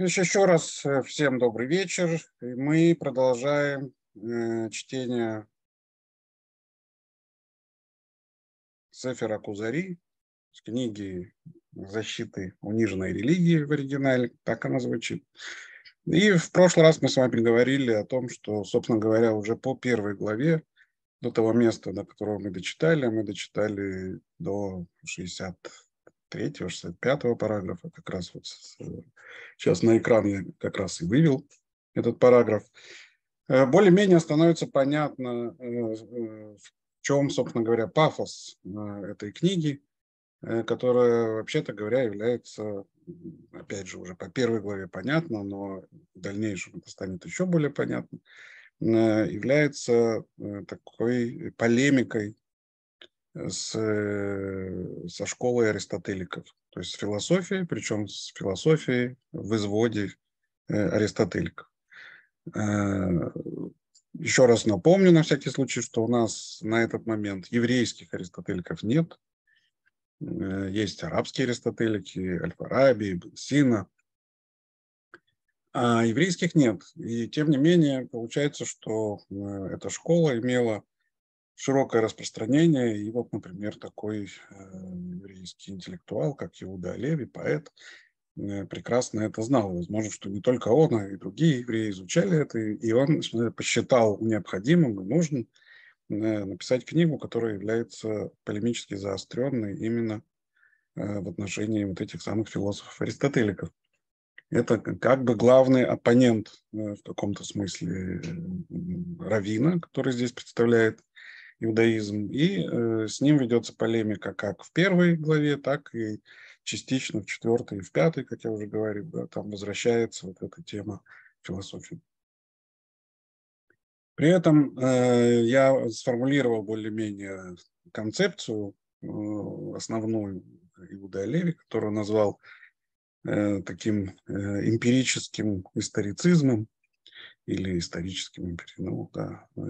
Еще раз э, всем добрый вечер. мы продолжаем э, чтение Сефера Кузари с книги «Защиты униженной религии» в оригинале, так она звучит. И в прошлый раз мы с вами говорили о том, что, собственно говоря, уже по первой главе, до того места, до которого мы дочитали, мы дочитали до 60 63-го, 65-го параграфа, как раз вот сейчас на экран я как раз и вывел этот параграф, э, более-менее становится понятно, э, э, в чем, собственно говоря, пафос этой книги, которая, вообще-то говоря, является, опять же, уже по первой главе понятно, но в дальнейшем это станет еще более понятно, является такой полемикой с, э, со школы аристотеликов, то есть с философией, причем с философией в изводе э, аристотеликов. Э, Еще раз напомню на всякий случай, что у нас на этот момент еврейских аристотеликов нет. Есть арабские аристотелики, Аль-Фараби, Сина, А еврейских нет. И тем не менее, получается, что эта школа имела широкое распространение. И вот, например, такой э, еврейский интеллектуал, как Иуда Леви, поэт, э, прекрасно это знал. Возможно, что не только он, а и другие евреи изучали это, и он посчитал необходимым и нужным э, написать книгу, которая является полемически заостренной именно в отношении вот этих самых философов-аристотеликов. Это как бы главный оппонент в каком-то смысле Равина, который здесь представляет иудаизм. И э, с ним ведется полемика как в первой главе, так и частично в четвертой и в пятой, как я уже говорил, да, там возвращается вот эта тема философии. При этом э, я сформулировал более-менее концепцию э, основную Иуда Леви, которую назвал э, таким э, эмпирическим историцизмом, или историческим ну, да, э,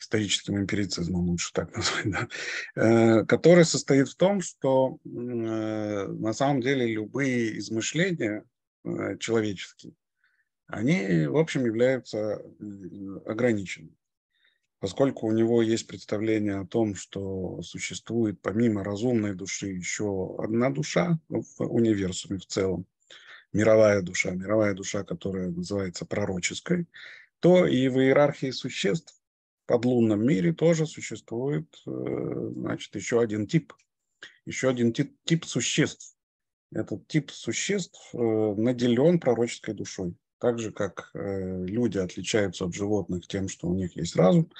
историческим эмпирицизмом лучше так назвать, да, э, который состоит в том, что э, на самом деле любые измышления человеческие, они, в общем, являются ограниченными. Поскольку у него есть представление о том, что существует помимо разумной души еще одна душа в универсуме в целом, мировая душа, мировая душа, которая называется пророческой, то и в иерархии существ под подлунном мире тоже существует э, значит, еще один тип, еще один тип, тип существ. Этот тип существ э, наделен пророческой душой. Так же, как э, люди отличаются от животных тем, что у них есть разум,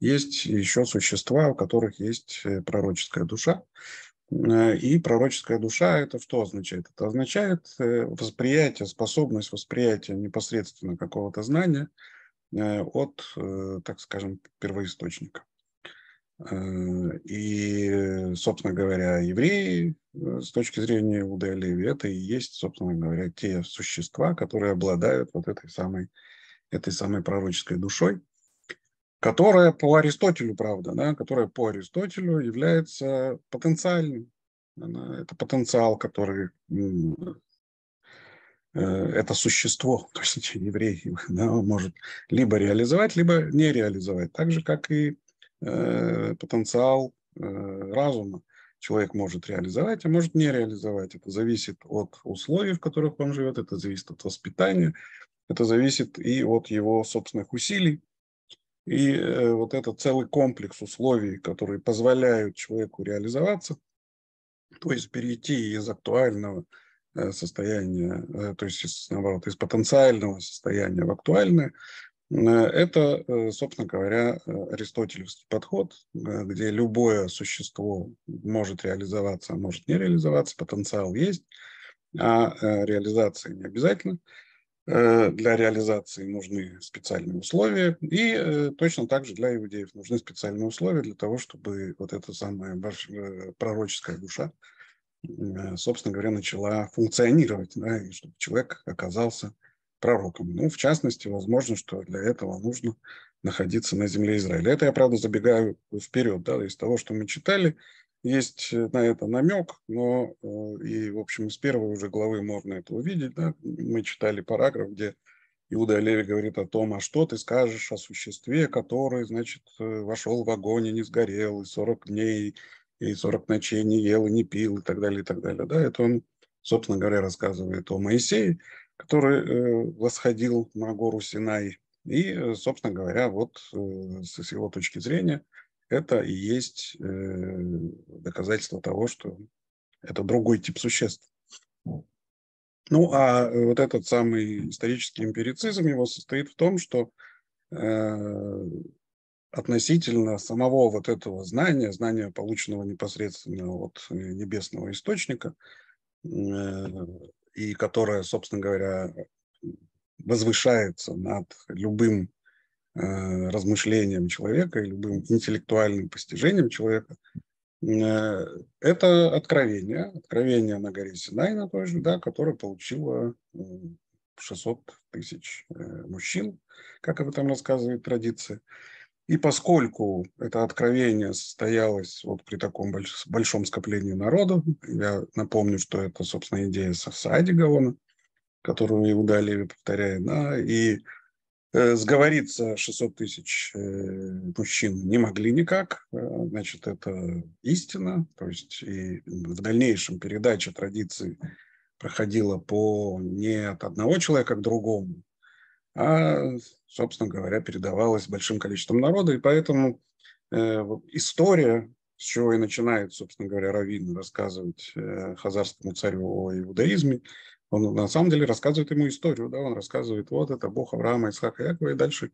есть еще существа, у которых есть пророческая душа. Э, и пророческая душа это что означает? Это означает э, восприятие, способность восприятия непосредственно какого-то знания э, от, так скажем, первоисточника. И, собственно говоря, евреи с точки зрения Иуда Леви, это и есть, собственно говоря, те существа, которые обладают вот этой самой, этой самой пророческой душой которая по Аристотелю, правда, да, которая по Аристотелю является потенциальным, Она, это потенциал, который э, это существо, то есть еврей, да, может либо реализовать, либо не реализовать. Так же, как и э, потенциал э, разума человек может реализовать, а может не реализовать. Это зависит от условий, в которых он живет, это зависит от воспитания, это зависит и от его собственных усилий. И э, вот это целый комплекс условий, которые позволяют человеку реализоваться, то есть перейти из актуального э, состояния, э, то есть наоборот, из потенциального состояния в актуальное, это, собственно говоря, аристотелевский подход, где любое существо может реализоваться, а может не реализоваться, потенциал есть, а реализация не обязательно. Э, для реализации нужны специальные условия, и э, точно так же для иудеев нужны специальные условия для того, чтобы вот эта самая э, пророческая душа, собственно говоря, начала функционировать, да, и чтобы человек оказался пророком. Ну, в частности, возможно, что для этого нужно находиться на земле Израиля. Это я, правда, забегаю вперед, да, из того, что мы читали, есть э, на это намек, но э, и, в общем, с первой уже главы можно это увидеть. Да? Мы читали параграф, где Иуда Леви говорит о том, а что ты скажешь о существе, которое, значит, э, вошел в огонь и не сгорел, и 40 дней, и 40 ночей не ел и не пил, и так далее, и так далее. Да, это он, собственно говоря, рассказывает о Моисее, который восходил на гору Синай. И, собственно говоря, вот с его точки зрения – это и есть э, доказательство того, что это другой тип существ. Ну, а э, вот этот самый исторический эмпирицизм его состоит в том, что э, относительно самого вот этого знания, знания, полученного непосредственно от э, небесного источника, э, и которое, собственно говоря, возвышается над любым Э, размышлениям человека и любым интеллектуальным постижением человека, э, это откровение, откровение на горе Синай, на той же, да, которое получило 600 э, тысяч мужчин, как об этом рассказывает традиция. И поскольку это откровение состоялось вот при таком больш- большом скоплении народа, я напомню, что это, собственно, идея Саади Гаона, которую Иуда Леви повторяет, да, и Э, сговориться 600 тысяч э, мужчин не могли никак, э, значит, это истина, то есть и в дальнейшем передача традиции проходила по не от одного человека к другому, а, собственно говоря, передавалась большим количеством народа, и поэтому история, с чего и начинает, собственно говоря, Равин рассказывать хазарскому царю о иудаизме, он на самом деле рассказывает ему историю, да, он рассказывает, вот это Бог Авраама, Исаака, Якова, и дальше,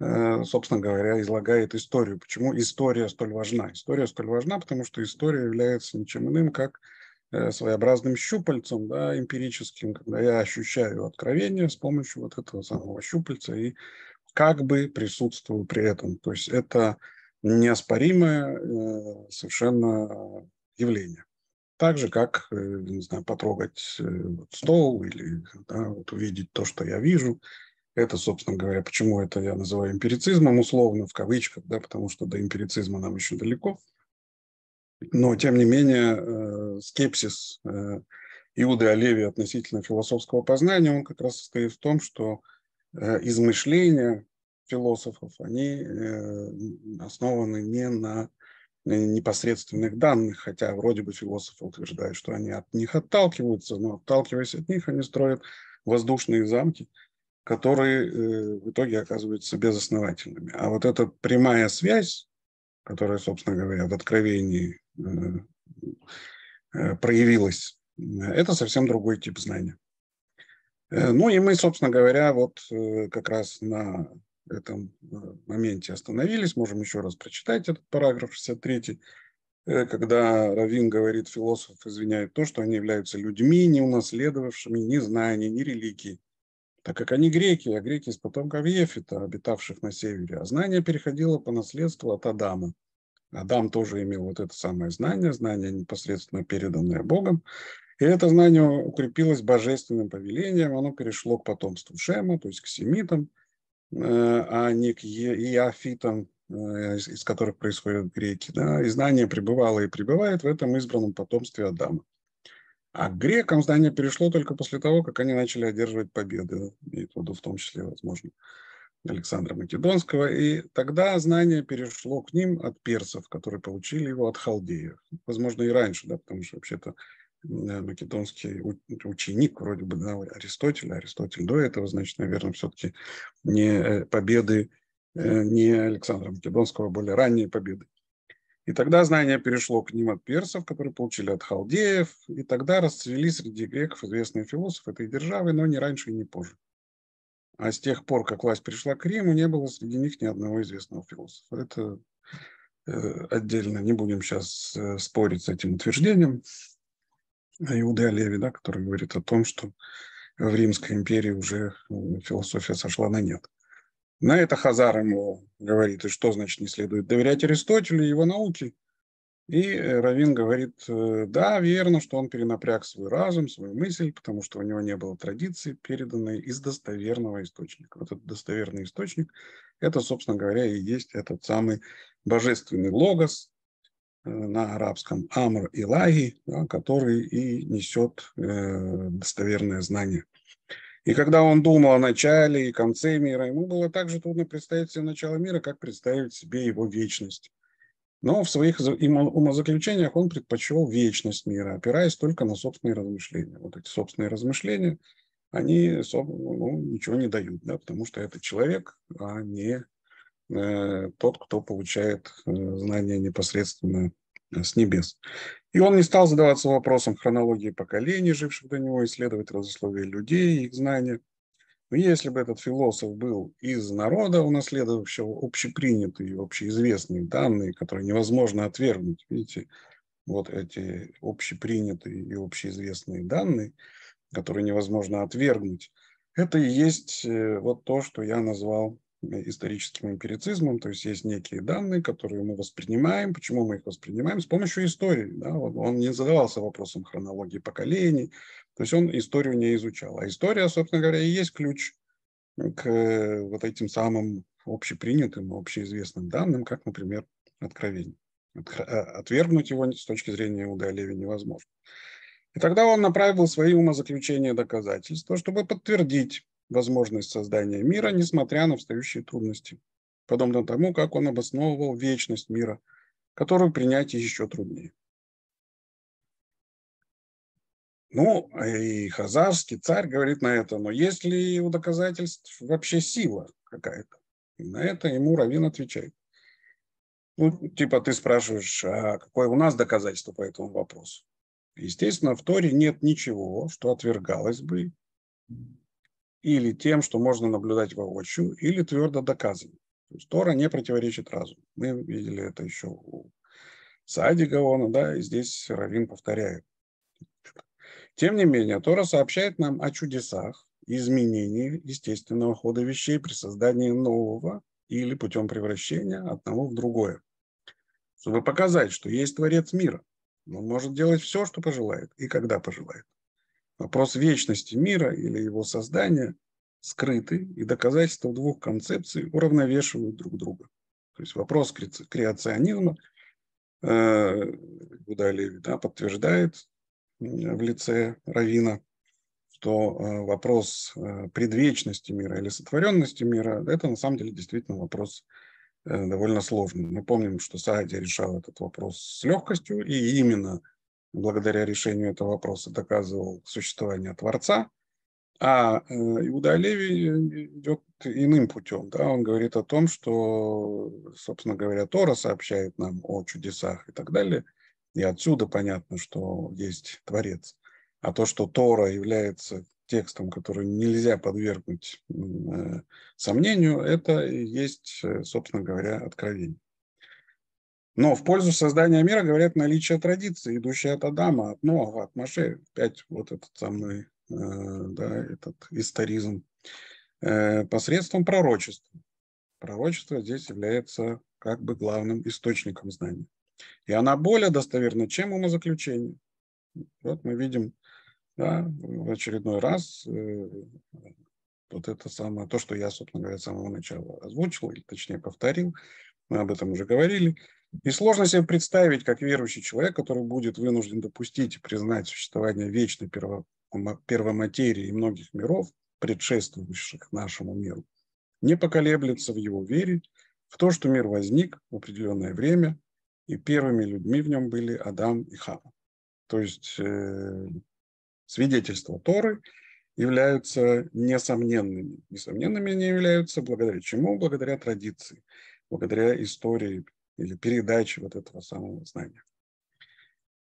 э, собственно говоря, излагает историю. Почему история столь важна? История столь важна, потому что история является ничем иным, как э, своеобразным щупальцем, да, эмпирическим, когда я ощущаю откровение с помощью вот этого самого щупальца и как бы присутствую при этом. То есть это неоспоримое э, совершенно явление. Так же, как, э, не знаю, потрогать э, стол или да, вот, увидеть то, что я вижу. Это, собственно говоря, почему это я называю эмпирицизмом условно, в кавычках, да, потому что до эмпирицизма нам еще далеко. Но, тем не менее, э, скепсис э, Иуды Олеви относительно философского познания, он как раз состоит в том, что э, измышления философов, они э, основаны не на непосредственных данных, хотя вроде бы философы утверждают, что они от них отталкиваются, но отталкиваясь от них, они строят воздушные замки, которые э, в итоге оказываются безосновательными. А вот эта прямая связь, которая, собственно говоря, в откровении э, э, проявилась, это совсем другой тип знания. Ну и мы, собственно говоря, вот как раз на этом э, моменте остановились. Можем еще раз прочитать этот параграф 63, э, когда Равин говорит, философ извиняет то, что они являются людьми, не унаследовавшими ни знаний, ни религии, так как они греки, а греки из потомков Ефита, обитавших на севере, а знание переходило по наследству от Адама. Адам тоже имел вот это самое знание, знание, непосредственно переданное Богом. И это знание укрепилось божественным повелением, оно перешло к потомству Шема, то есть к семитам – Э, а не к иофитам, э, из, из которых происходят греки. Да? И знание пребывало и пребывает в этом избранном потомстве Адама. А к грекам знание перешло только после того, как они начали одерживать победы, и туда в том числе, возможно, Александра Македонского. И тогда знание перешло к ним от персов, которые получили его от халдеев. Возможно, и раньше, да, потому что вообще-то Э, македонский ученик вроде бы да, Аристотеля. Аристотель до этого, значит, наверное, все-таки не э, победы э, не Александра Македонского, а более ранние победы. И тогда знание перешло к ним от персов, которые получили от халдеев, и тогда расцвели среди греков известные философы этой державы, но не раньше и не позже. А с тех пор, как власть перешла к Риму, не было среди них ни одного известного философа. Это отдельно не будем сейчас спорить с этим утверждением. Иуды Леви, да, который говорит о том, что в Римской империи уже ну, философия сошла на нет. На это Хазар ему говорит, и что значит не следует доверять Аристотелю и его науке. И э, Равин говорит, э, да, верно, что он перенапряг свой разум, свою мысль, потому что у него не было традиции, переданной из достоверного источника. Вот этот достоверный источник, это, собственно говоря, и есть этот самый божественный логос, Э, на арабском Амр Илаги, да, который и несет э, достоверное знание. И когда он думал о начале и конце мира, ему было так же трудно представить себе начало мира, как представить себе его вечность. Но в своих умозаключениях он предпочел вечность мира, опираясь только на собственные размышления. Вот эти собственные размышления, они ну, ничего не дают, да, потому что это человек, а не Э, тот, кто получает э, знания непосредственно э, с небес. И он не стал задаваться вопросом хронологии поколений, живших до него, исследовать родословие людей, их знания. Но если бы этот философ был из народа, унаследовавшего общепринятые, общеизвестные данные, которые невозможно отвергнуть, видите, вот эти общепринятые и общеизвестные данные, которые невозможно отвергнуть, это и есть вот то, что я назвал историческим эмпирицизмом, то есть есть некие данные, которые мы воспринимаем, почему мы их воспринимаем, с помощью истории. Да? Он, не задавался вопросом хронологии поколений, то есть он историю не изучал. А история, собственно говоря, и есть ключ к э, вот этим самым общепринятым, общеизвестным данным, как, например, откровение. Э, отвергнуть его с точки зрения Иуда невозможно. И тогда он направил свои умозаключения доказательства, чтобы подтвердить возможность создания мира, несмотря на встающие трудности, подобно тому, как он обосновывал вечность мира, которую принять еще труднее. Ну, и хазарский царь говорит на это, но есть ли у доказательств вообще сила какая-то? И на это ему Равин отвечает. Ну, типа ты спрашиваешь, а какое у нас доказательство по этому вопросу? Естественно, в Торе нет ничего, что отвергалось бы или тем, что можно наблюдать воочию, или твердо доказано. То есть Тора не противоречит разуму. Мы видели это еще у Саади Гаона, да, и здесь Равин повторяет. Тем не менее, Тора сообщает нам о чудесах, изменении естественного хода вещей при создании нового или путем превращения одного в другое, чтобы показать, что есть Творец мира. Он может делать все, что пожелает и когда пожелает. Вопрос вечности мира или его создания скрыты, и доказательства двух концепций уравновешивают друг друга. То есть вопрос креационизма э, Гудалеви да, подтверждает в лице Равина, что э, вопрос э, предвечности мира или сотворенности мира – это на самом деле действительно вопрос э, довольно сложный. Мы помним, что Саади решал этот вопрос с легкостью, и именно благодаря решению этого вопроса доказывал существование Творца, а э, Иуда Леви э, идет иным путем. Да? Он говорит о том, что, собственно говоря, Тора сообщает нам о чудесах и так далее. И отсюда понятно, что есть Творец. А то, что Тора является текстом, который нельзя подвергнуть э, сомнению, это и есть, собственно говоря, откровение. Но в пользу создания мира говорят наличие традиции, идущие от Адама, от Ноа, от Маше. Опять вот этот самый э, да, этот историзм, э, посредством пророчества. Пророчество здесь является как бы главным источником знания. И она более достоверна, чем умозаключение. Вот мы видим да, в очередной раз э, вот это самое, то, что я, собственно говоря, с самого начала озвучил, или точнее повторил, мы об этом уже говорили, и сложно себе представить, как верующий человек, который будет вынужден допустить и признать существование вечной перво, первоматерии и многих миров, предшествующих нашему миру, не поколеблется в его вере, в то, что мир возник в определенное время, и первыми людьми в нем были Адам и Хава. То есть э, свидетельства Торы являются несомненными. Несомненными они являются благодаря чему? Благодаря традиции, благодаря истории или передачи вот этого самого знания.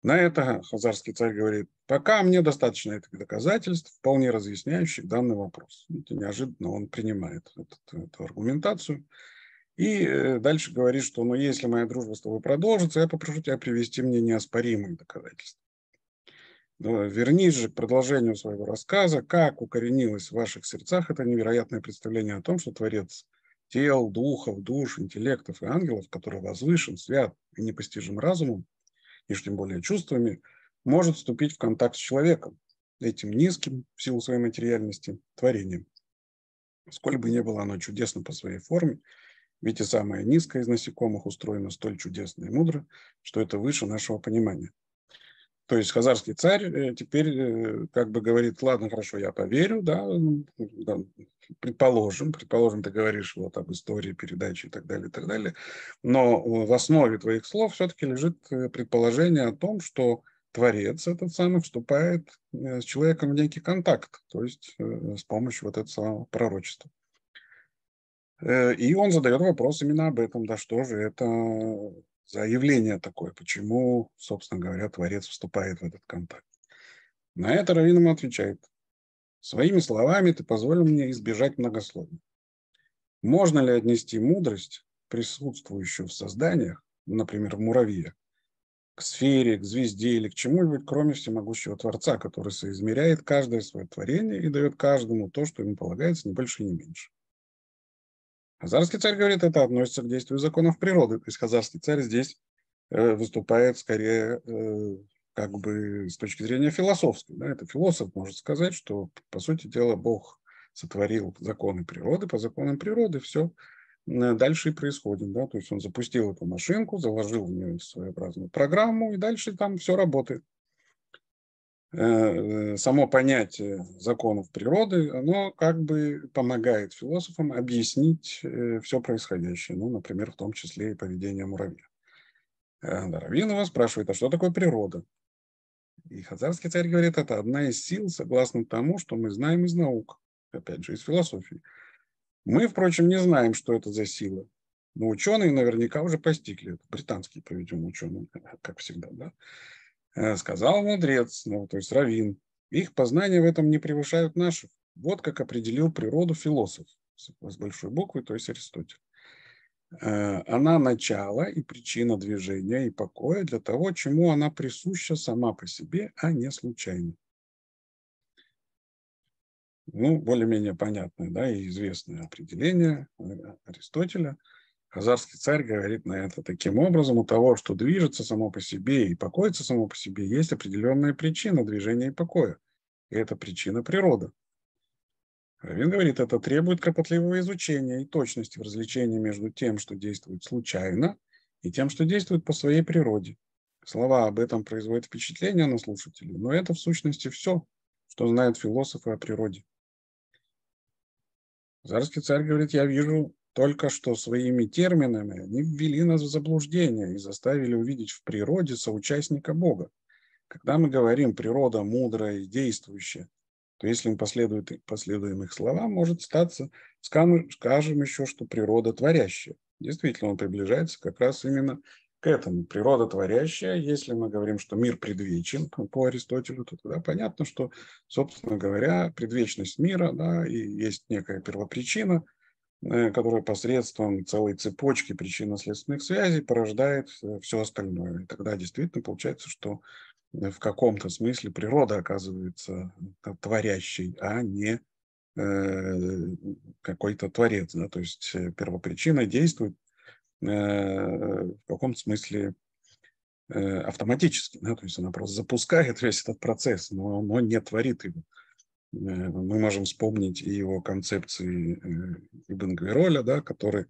На это хазарский царь говорит, пока мне достаточно этих доказательств, вполне разъясняющих данный вопрос. Это неожиданно он принимает эту, эту аргументацию. И э, дальше говорит, что ну, если моя дружба с тобой продолжится, я попрошу тебя привести мне неоспоримые доказательства. Но вернись же к продолжению своего рассказа, как укоренилось в ваших сердцах это невероятное представление о том, что Творец – тел, духов, душ, интеллектов и ангелов, который возвышен, свят и непостижим разумом, и уж тем более чувствами, может вступить в контакт с человеком, этим низким, в силу своей материальности, творением. Сколь бы ни было оно чудесно по своей форме, ведь и самое низкое из насекомых устроено столь чудесно и мудро, что это выше нашего понимания – то есть хазарский царь э, теперь э, как бы говорит, ладно, хорошо, я поверю, да, ну, предположим, предположим, ты говоришь вот об истории, передачи и так далее, и так далее, но э, в основе твоих слов все-таки лежит предположение о том, что творец этот самый вступает с человеком в некий контакт, то есть с помощью вот этого самого пророчества. И он задает вопрос именно об этом, да что же это Заявление такое? Почему, собственно говоря, Творец вступает в этот контакт? На это Равин отвечает. Своими словами ты позволил мне избежать многословия. Можно ли отнести мудрость, присутствующую в созданиях, например, в муравье, к сфере, к звезде или к чему-нибудь, кроме всемогущего Творца, который соизмеряет каждое свое творение и дает каждому то, что ему полагается, не больше и не меньше. Хазарский царь говорит, это относится к действию законов природы. То есть хазарский царь здесь э, выступает скорее э, как бы с точки зрения философской. Да? Это философ может сказать, что, по сути дела, Бог сотворил законы природы, по законам природы все дальше и происходит. Да? То есть он запустил эту машинку, заложил в нее своеобразную программу, и дальше там все работает. Э, само понятие законов природы, оно как бы помогает философам объяснить э, все происходящее, ну, например, в том числе и поведение муравья. Дарвинова э, спрашивает, а что такое природа? И хазарский царь говорит, это одна из сил, согласно тому, что мы знаем из наук, опять же, из философии. Мы, впрочем, не знаем, что это за сила, но ученые наверняка уже постигли это, британские, проведем ученые, как всегда, да? Э, сказал мудрец, ну, то есть равин, их познания в этом не превышают наших. Вот как определил природу философ с большой буквы, то есть Аристотель. Э, она начало и причина движения и покоя для того, чему она присуща сама по себе, а не случайно. Ну, более-менее понятное да, и известное определение э, Аристотеля – Хазарский царь говорит на это таким образом, у того, что движется само по себе и покоится само по себе, есть определенная причина движения и покоя. И это причина природа. Равин говорит, это требует кропотливого изучения и точности в различении между тем, что действует случайно, и тем, что действует по своей природе. Слова об этом производят впечатление на слушателей, но это в сущности все, что знают философы о природе. Зарский царь говорит, я вижу только что своими терминами они ввели нас в заблуждение и заставили увидеть в природе соучастника Бога. Когда мы говорим «природа мудрая и действующая», то если мы последует, последуем их словам, может статься, скажем, скажем еще, что природа творящая. Действительно, он приближается как раз именно к этому. Природа творящая, если мы говорим, что мир предвечен по Аристотелю, то тогда понятно, что, собственно говоря, предвечность мира, да, и есть некая первопричина – Э, которая посредством целой цепочки причинно-следственных связей порождает э, все остальное. И тогда действительно получается, что э, в каком-то смысле природа оказывается творящей, а не какой-то творец. Да? То есть первопричина действует в каком то смысле автоматически. Да? То есть она просто запускает весь этот процесс, но, но не творит его. Э, мы можем вспомнить и его концепции э, Ибн Гвироля, да, который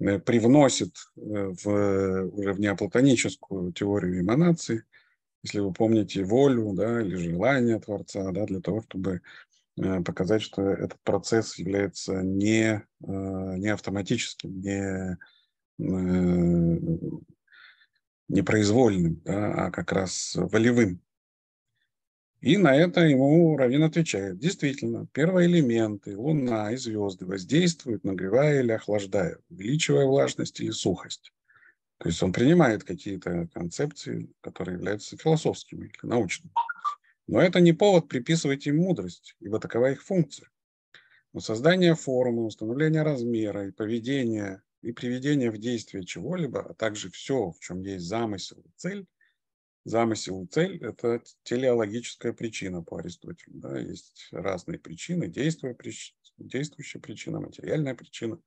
э, привносит в, уже в неоплатоническую теорию эманации, если вы помните, волю да, или желание Творца, да, для того, чтобы показать, что этот процесс является не, не автоматическим, не, непроизвольным, да, а как раз волевым. И на это ему Равин отвечает. Действительно, первые элементы луна и звезды воздействуют, нагревая или охлаждая, увеличивая влажность или сухость. То есть он принимает какие-то концепции, которые являются философскими или научными. Но это не повод приписывать им мудрость, ибо такова их функция. Но создание формы, установление размера и поведения и приведение в действие чего-либо, а также все, в чем есть замысел и цель, замысел и цель – это телеологическая причина по Аристотелю. Да? Есть разные причины, действия, прич... действующая причина, материальная причина,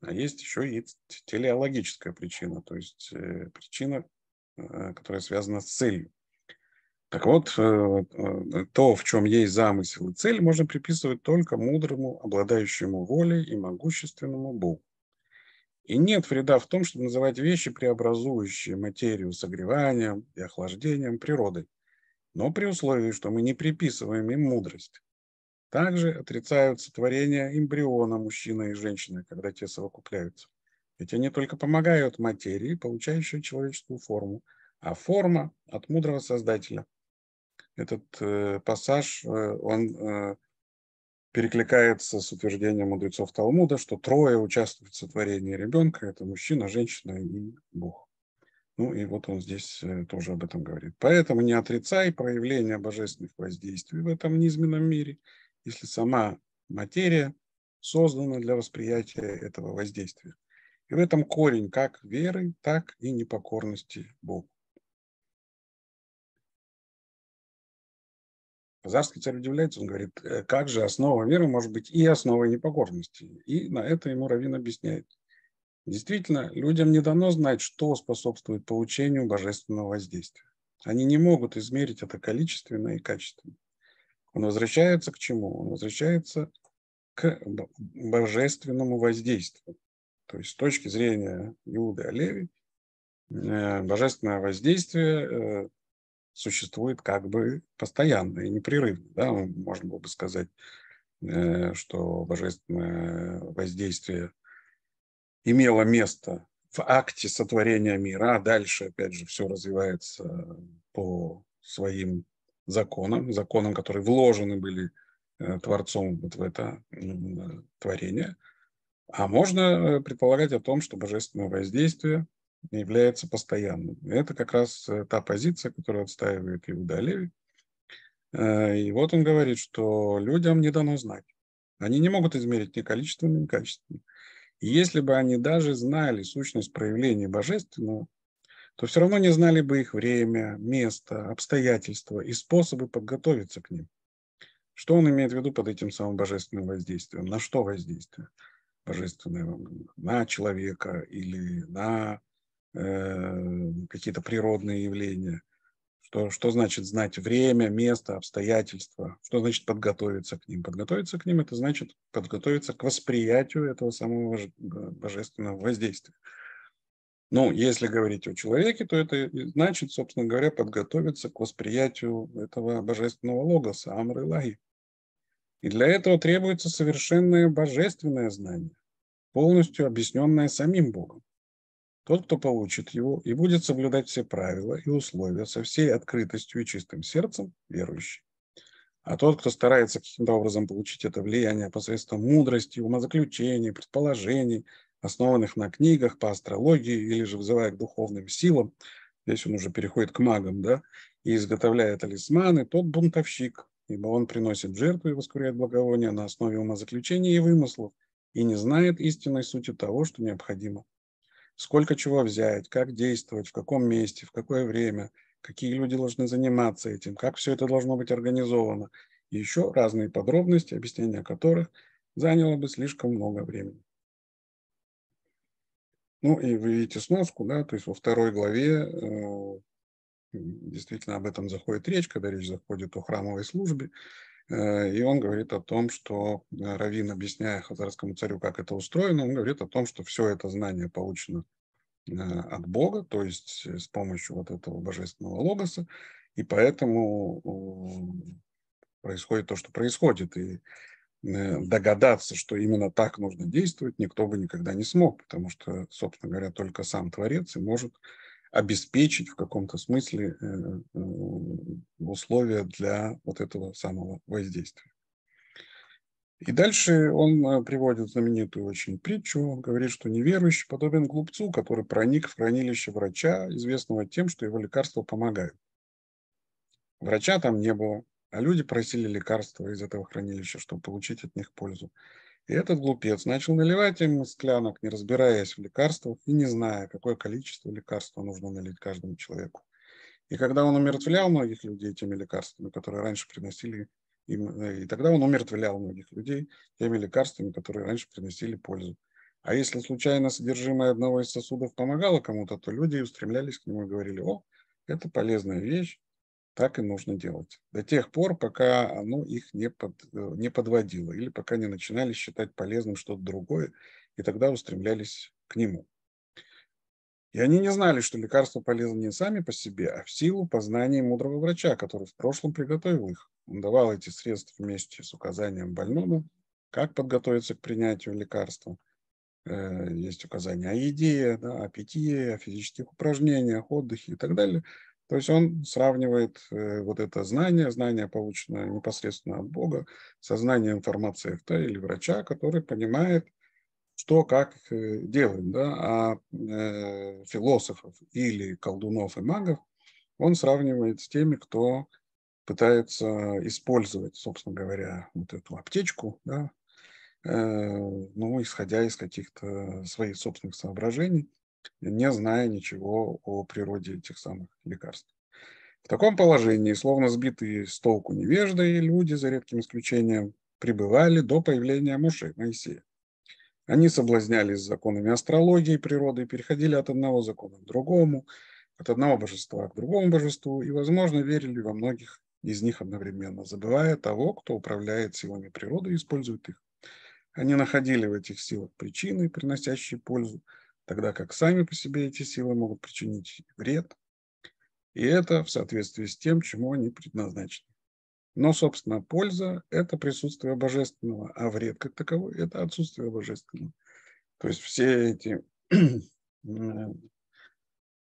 а есть еще и телеологическая причина, то есть э, причина, э, которая связана с целью. Так вот, э, то, в чем есть замысел и цель, можно приписывать только мудрому, обладающему волей и могущественному Богу. И нет вреда в том, чтобы называть вещи, преобразующие материю согреванием и охлаждением природы, но при условии, что мы не приписываем им мудрость. Также отрицаются творения эмбриона мужчины и женщины, когда те совокупляются. Ведь они только помогают материи, получающей человеческую форму, а форма от мудрого создателя. Этот э, пассаж, э, он э, перекликается с утверждением мудрецов Талмуда, что трое участвуют в сотворении ребенка – это мужчина, женщина и Бог. Ну и вот он здесь э, тоже об этом говорит. Поэтому не отрицай проявление божественных воздействий в этом низменном мире, если сама материя создана для восприятия этого воздействия. И в этом корень как веры, так и непокорности Богу. Казарский царь удивляется, он говорит, «Э, как же основа веры может быть и основой непокорности. И на это ему Равин объясняет. Действительно, людям не дано знать, что способствует получению божественного воздействия. Они не могут измерить это количественно и качественно. Он возвращается к чему? Он возвращается к божественному воздействию. То есть с точки зрения Иуды Олеви, э, божественное воздействие э, существует как бы постоянно и непрерывно. Да? Ну, можно было бы сказать, э, что божественное воздействие имело место в акте сотворения мира, а дальше, опять же, все развивается по своим законам, законам, которые вложены были э, Творцом вот в это творение. А можно э, предполагать о том, что божественное воздействие является постоянным. это как раз э, та позиция, которую отстаивает Иуда Леви. Э, и вот он говорит, что людям не дано знать. Они не могут измерить ни количественно, ни качественно. И если бы они даже знали сущность проявления божественного, то все равно не знали бы их время, место, обстоятельства и способы подготовиться к ним. Что он имеет в виду под этим самым божественным воздействием? На что воздействие божественное? На человека или на Э, какие-то природные явления. Что, что значит знать время, место, обстоятельства? Что значит подготовиться к ним? Подготовиться к ним – это значит подготовиться к восприятию этого самого божественного воздействия. Ну, если говорить о человеке, то это значит, собственно говоря, подготовиться к восприятию этого божественного логоса, амры лаги. И для этого требуется совершенное божественное знание, полностью объясненное самим Богом. Тот, кто получит его и будет соблюдать все правила и условия со всей открытостью и чистым сердцем, верующий. А тот, кто старается каким-то образом получить это влияние посредством мудрости, умозаключений, предположений, основанных на книгах по астрологии или же вызывая к духовным силам, здесь он уже переходит к магам, да, и изготовляя талисманы, тот бунтовщик, ибо он приносит жертву и воскуряет благовония на основе умозаключений и вымыслов, и не знает истинной сути того, что необходимо сколько чего взять, как действовать, в каком месте, в какое время, какие люди должны заниматься этим, как все это должно быть организовано. И еще разные подробности, объяснение которых заняло бы слишком много времени. Ну и вы видите сноску, да, то есть во второй главе э, действительно об этом заходит речь, когда речь заходит о храмовой службе. Э, и он говорит о том, что э, Равин, объясняя хазарскому царю, как это устроено, он говорит о том, что все это знание получено э, от Бога, то есть с помощью вот этого божественного логоса, и поэтому происходит то, что происходит. И догадаться, что именно так нужно действовать, никто бы никогда не смог, потому что, собственно говоря, только сам Творец и может обеспечить в каком-то смысле э, э, условия для вот этого самого воздействия. И дальше он э, приводит знаменитую очень притчу. Он говорит, что неверующий подобен глупцу, который проник в хранилище врача, известного тем, что его лекарства помогают. Врача там не было, а люди просили лекарства из этого хранилища, чтобы получить от них пользу. И этот глупец начал наливать им из склянок, не разбираясь в лекарствах и не зная, какое количество лекарства нужно налить каждому человеку. И когда он умертвлял многих людей теми лекарствами, которые раньше приносили им, э, и тогда он умертвлял многих людей теми лекарствами, которые раньше приносили пользу. А если случайно содержимое одного из сосудов помогало кому-то, то люди устремлялись к нему и говорили, о, это полезная вещь, так и нужно делать. До тех пор, пока ну, их не, под, э, не подводило или пока не начинали считать полезным что-то другое, и тогда устремлялись к нему. И они не знали, что лекарства полезны не сами по себе, а в силу познания мудрого врача, который в прошлом приготовил их. Он давал эти средства вместе с указанием больному, как подготовиться к принятию лекарства. Э, есть указания о еде, да, о питье, о физических упражнениях, отдыхе и так далее – то есть он сравнивает э, вот это знание, знание, полученное непосредственно от Бога, со знанием фармацевта или врача, который понимает, что как э, делаем, Да? А э, философов или колдунов и магов он сравнивает с теми, кто пытается использовать, собственно говоря, вот эту аптечку, да? ну, исходя из каких-то своих собственных соображений, не зная ничего о природе этих самых лекарств. В таком положении, словно сбитые с толку невежды, люди, за редким исключением, пребывали до появления Муши, Моисея. Они соблазнялись законами астрологии и природы, переходили от одного закона к другому, от одного божества к другому божеству и, возможно, верили во многих из них одновременно, забывая того, кто управляет силами природы и использует их. Они находили в этих силах причины, приносящие пользу, тогда как сами по себе эти силы могут причинить вред, и это в соответствии с тем, чему они предназначены. Но, собственно, польза – это присутствие божественного, а вред как таковой – это отсутствие божественного. То есть все эти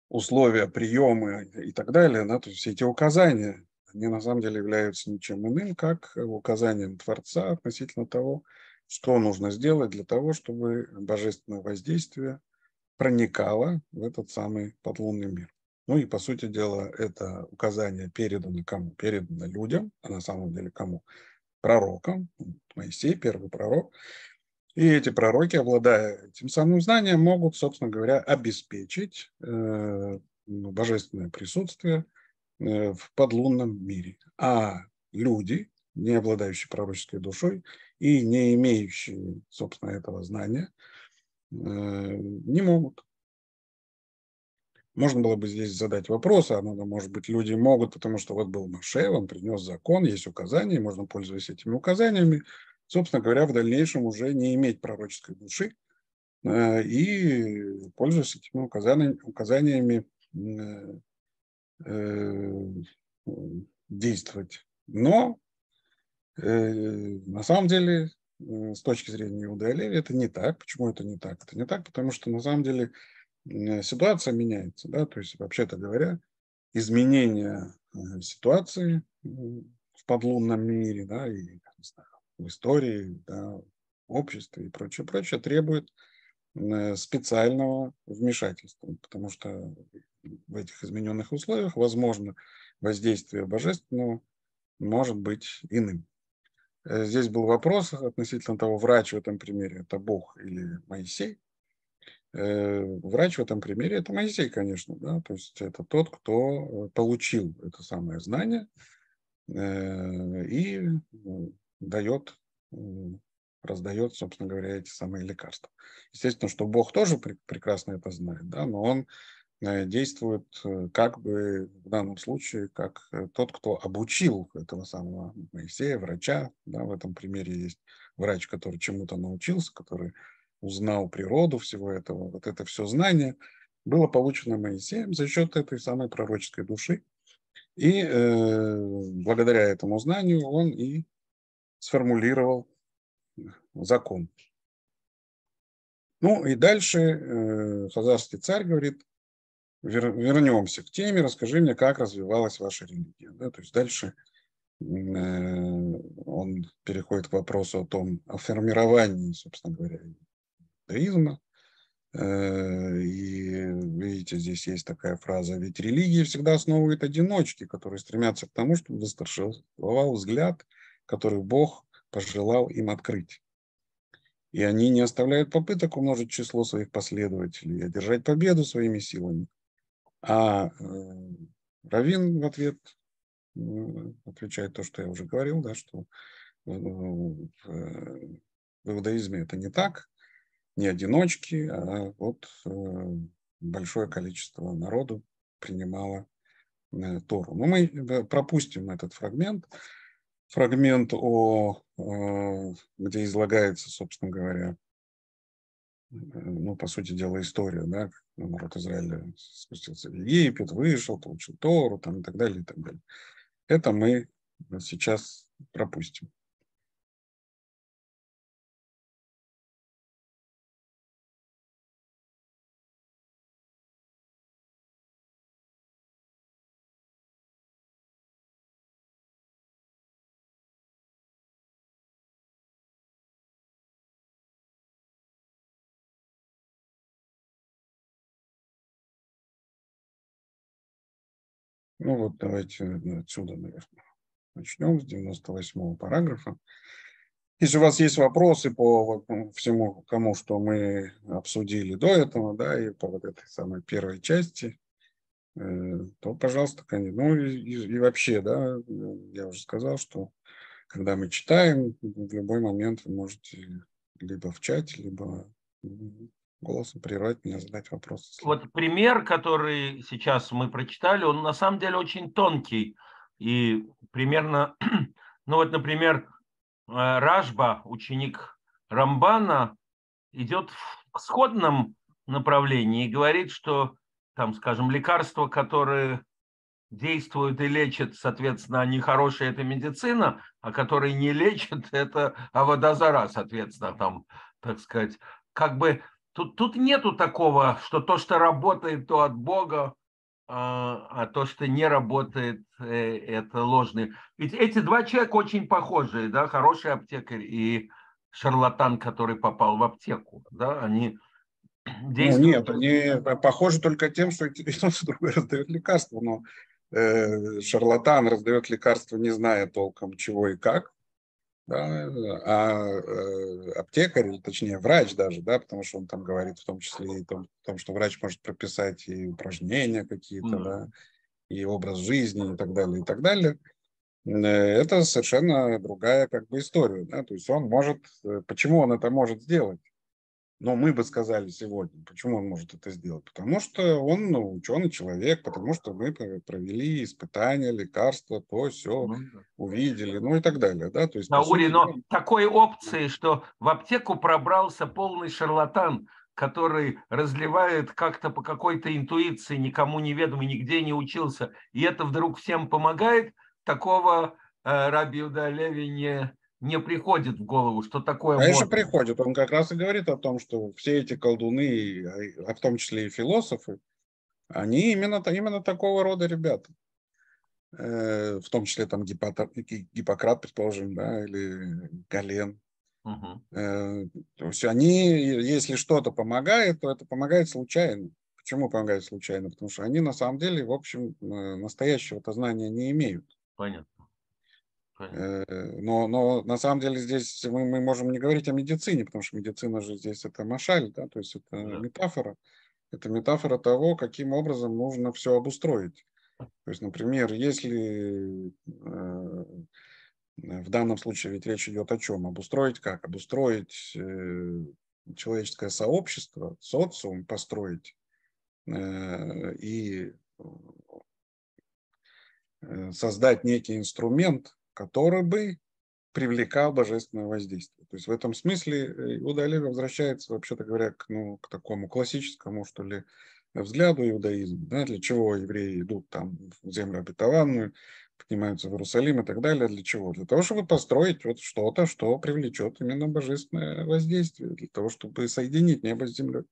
условия, приемы и так далее, да, то есть все эти указания, они на самом деле являются ничем иным, как указанием Творца относительно того, что нужно сделать для того, чтобы божественное воздействие проникала в этот самый подлунный мир. Ну и, по сути дела, это указание передано кому? Передано людям, а на самом деле кому? Пророкам. Моисей, первый пророк. И эти пророки, обладая тем самым знанием, могут, собственно говоря, обеспечить э, ну, божественное присутствие э, в подлунном мире. А люди, не обладающие пророческой душой и не имеющие, собственно, этого знания – Э, не могут. Можно было бы здесь задать вопрос, а ну, ну, может быть, люди могут, потому что вот был Маше, он принес закон, есть указания, можно, пользоваться этими указаниями, собственно говоря, в дальнейшем уже не иметь пророческой души э, и пользоваться этими указаниями, указаниями э, действовать. Но на самом деле с точки зрения Иуда Леви, это не так. Почему это не так? Это не так, потому что на самом деле ситуация меняется. Да? То есть, вообще-то говоря, изменение э, ситуации в подлунном мире да, и не знаю, в истории, да, в обществе и прочее, прочее требует э, специального вмешательства, потому что в этих измененных условиях, возможно, воздействие божественного может быть иным. Э, здесь был вопрос относительно того, врач в этом примере это Бог или Моисей. Э, врач в этом примере это Моисей, конечно, да, то есть это тот, кто э, получил это самое знание и ну, дает, раздает, собственно говоря, эти самые лекарства. Естественно, что Бог тоже прекрасно это знает, да, но он Э, действует э, как бы в данном случае как э, тот, кто обучил этого самого Моисея, врача. Да, в этом примере есть врач, который чему-то научился, который узнал природу всего этого. Вот это все знание было получено Моисеем за счет этой самой пророческой души. И э, благодаря этому знанию он и сформулировал закон. Ну и дальше э, хазарский царь говорит, вер, вернемся к теме, расскажи мне, как развивалась ваша религия. Да? То есть дальше э, он переходит к вопросу о том, о формировании, собственно говоря, иудаизма. Э, и видите, здесь есть такая фраза, ведь религии всегда основывают одиночки, которые стремятся к тому, чтобы восторжествовал взгляд, который Бог пожелал им открыть. И они не оставляют попыток умножить число своих последователей, и а одержать победу своими силами. А э, Равин в ответ э, отвечает то, что я уже говорил, да, что в э, иудаизме это не так, не одиночки, а вот большое количество народу принимало Тору. Но мы пропустим этот фрагмент, фрагмент, о, где излагается, собственно говоря, ну, по сути дела, история, да, как народ Израиля спустился в Египет, вышел, получил Тору, там, и так далее, и так далее. Это мы сейчас пропустим. Ну вот давайте отсюда, наверное, начнем с 98 параграфа. Если у вас есть вопросы по вот, ну, всему, кому что мы обсудили до этого, да, и по вот этой самой первой части, э, то, пожалуйста, конечно. Ну и, и, и вообще, да, я уже сказал, что когда мы читаем, в любой момент вы можете либо в чате, либо голосом прервать меня, задать вопрос. Вот пример, который сейчас мы прочитали, он на самом деле очень тонкий. И примерно, ну вот, например, э, Ражба, ученик Рамбана, идет в сходном направлении и говорит, что там, скажем, лекарства, которые действуют и лечат, соответственно, они хорошие, это медицина, а которые не лечат, это аводозара, соответственно, там, так сказать, как бы Тут, тут нету такого, что то, что работает, то от Бога, а, а то, что не работает, э, это ложный. Ведь эти два человека очень похожие, да, хороший аптекарь и шарлатан, который попал в аптеку, да, они ну, действуют. Ну, нет, они похожи только тем, что один другой раздает лекарства, но э, шарлатан раздает лекарства, не зная толком чего и как, да, а э, аптекарь, точнее врач даже, да, потому что он там говорит в том числе и том, о том, что врач может прописать и упражнения какие-то, mm-hmm. да, и образ жизни и так далее, и так далее. Э, это совершенно другая как бы история, да, то есть он может, э, почему он это может сделать? но мы бы сказали сегодня, почему он может это сделать? Потому что он ну, ученый человек, потому что мы провели испытания, лекарства, то, все, ну увидели, ну и так далее. Да? То есть, Наури, сути, но он... такой опции, что в аптеку пробрался полный шарлатан, который разливает как-то по какой-то интуиции, никому неведомый, нигде не учился, и это вдруг всем помогает, такого э, Раби Юда не, не приходит в голову, что такое Конечно, можно. приходит. Он как раз и говорит о том, что все эти колдуны, а, а в том числе и философы, они именно, именно такого рода ребята. Э, в том числе там Гиппократ, предположим, да, или Гален. Угу. То есть они, если что-то помогает, то это помогает случайно. Почему помогает случайно? Потому что они на самом деле, в общем, э, настоящего-то знания не имеют. Понятно. Э, но, но на самом деле здесь мы, мы можем не говорить о медицине, потому что медицина же здесь это машаль, да, то есть это да. метафора. Это метафора того, каким образом нужно все обустроить. То есть, например, если э, в данном случае ведь речь идет о чем? Обустроить как? Обустроить э, человеческое сообщество, социум построить э, и э, создать некий инструмент, который бы привлекал божественное воздействие. То есть в этом смысле э, иудаизм возвращается, вообще-то говоря, к, ну, к такому классическому, что ли, взгляду иудаизма, да, для чего евреи идут там в землю обетованную, поднимаются в Иерусалим и так далее, для чего? Для того, чтобы построить вот что-то, что привлечет именно божественное воздействие, для того, чтобы соединить небо с землей.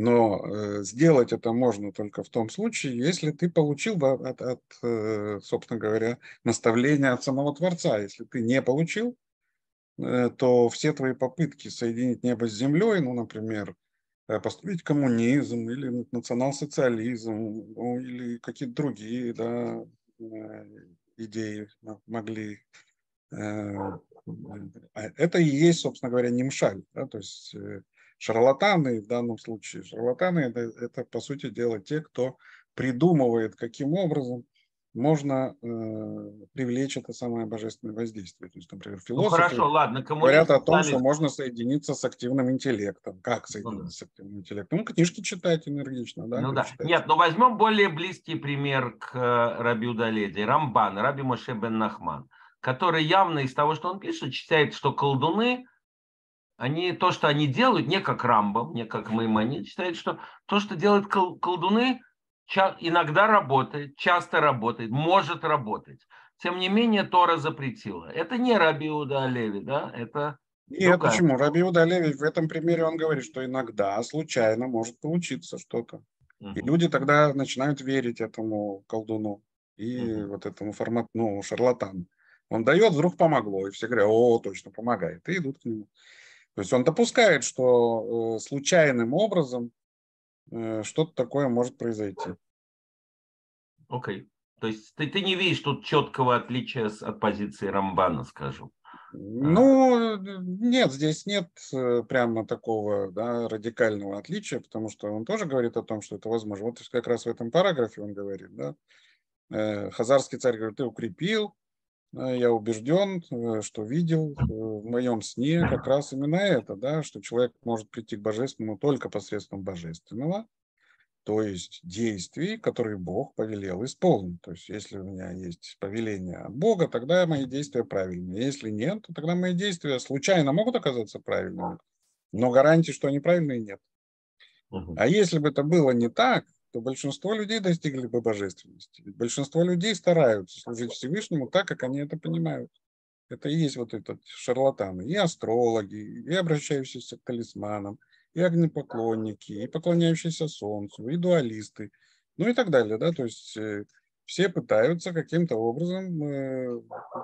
Но э, сделать это можно только в том случае, если ты получил от, от э, собственно говоря, наставление от самого Творца. Если ты не получил, э, то все твои попытки соединить небо с землей, ну, например, построить коммунизм или национал-социализм ну, или какие-то другие да, идеи могли а, это и есть, собственно говоря, немшаль. Да? То есть Шарлатаны в данном случае, шарлатаны это, это по сути дела те, кто придумывает, каким образом можно э, привлечь это самое божественное воздействие. То есть, например, ну, философы ну, хорошо, ладно, говорят о том, что можно соединиться с активным интеллектом. Как ну соединиться ну, с активным интеллектом? Ну, книжки читать энергично, да? Ну да. Читать. Нет, но ну, возьмем более близкий пример к э, Рабиу Даледи. Рамбан, Раби Моше бен Нахман, который явно из того, что он пишет, считает, что колдуны – они, то, что они делают, не как Рамбам, не как Маймонид, считают, что то, что делают кол- колдуны, ча- иногда работает, часто работает, может работать. Тем не менее, Тора запретила. Это не Рабиуда Олеви, да, это нет, ну, почему? Рабиуда Олеви в этом примере он говорит, что иногда случайно может получиться что-то. Угу. И люди тогда начинают верить этому колдуну и угу. вот этому формату, ну, шарлатану. Он дает, вдруг помогло, и все говорят, о, точно помогает, и идут к нему. То есть он допускает, что э, случайным образом э, что-то такое может произойти. Окей. Okay. То есть ты, ты не видишь тут четкого отличия от позиции Рамбана, скажем. Ну, нет, здесь нет э, прямо такого да, радикального отличия, потому что он тоже говорит о том, что это возможно. Вот как раз в этом параграфе он говорит, да. Хазарский царь говорит, ты укрепил, Э, я убежден, э, что видел э, в моем сне как раз именно это, да, что человек может прийти к божественному только посредством божественного, то есть действий, которые Бог повелел исполнить. То есть если у меня есть повеление от Бога, тогда мои действия правильные. Если нет, то тогда мои действия случайно могут оказаться правильными, но гарантии, что они правильные, нет. А если бы это было не так, то большинство людей достигли бы божественности. Ведь большинство людей стараются служить Всевышнему так, как они это понимают. Это и есть вот этот шарлатаны, и астрологи, и обращающиеся к талисманам, и огнепоклонники, и поклоняющиеся солнцу, и дуалисты, ну и так далее. Да? То есть э, все пытаются каким-то образом, э,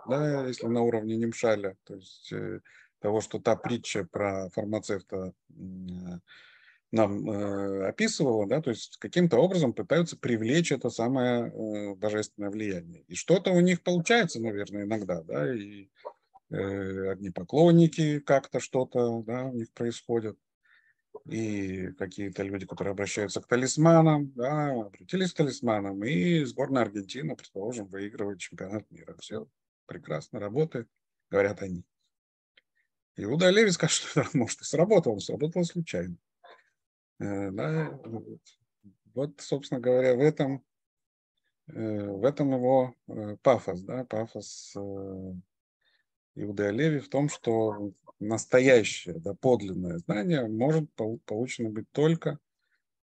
да, если на уровне Немшаля, то есть э, того, что та притча про фармацевта нам э, описывала, да, то есть каким-то образом пытаются привлечь это самое э, божественное влияние. И что-то у них получается, наверное, иногда, да, и э, одни поклонники как-то что-то, да, у них происходит, и какие-то люди, которые обращаются к талисманам, да, обратились к талисманам, и сборная Аргентины, предположим, выигрывает чемпионат мира. Все прекрасно работает, говорят они. Иуда Леви скажет, что может и сработало, сработало случайно. Э, да? Вот, собственно говоря, в этом, э, в этом его э, пафос, да? пафос Иуда Леви в том, что настоящее, да, подлинное знание может получено быть только,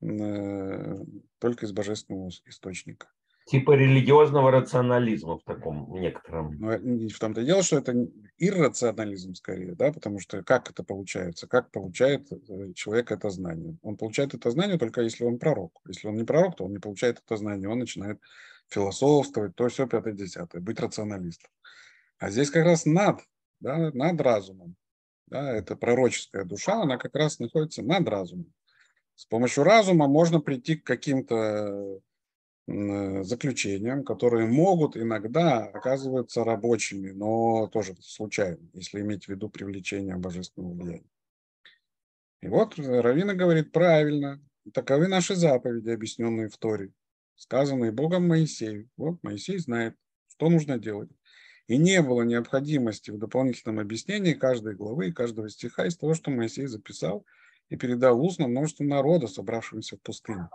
только из божественного источника. Типа религиозного рационализма в таком некотором. Но ну, э, в том-то дело, что это иррационализм скорее, да, потому что как это получается? Как получает э, человек это знание? Он получает это знание только если он пророк. Если он не пророк, то он не получает это знание. Он начинает философствовать, то все, пятое, десятое, быть рационалистом. А здесь как раз над, да, над разумом. Да, это пророческая душа, она как раз находится над разумом. С помощью разума можно прийти к каким-то Э, заключениям, которые могут иногда оказываться рабочими, но тоже случайно, если иметь в виду привлечение божественного влияния. И вот Равина говорит правильно, таковы наши заповеди, объясненные в Торе, сказанные Богом Моисею. Вот Моисей знает, что нужно делать. И не было необходимости в дополнительном объяснении каждой главы и каждого стиха из того, что Моисей записал и передал устно множеству народа, собравшимся в пустыне.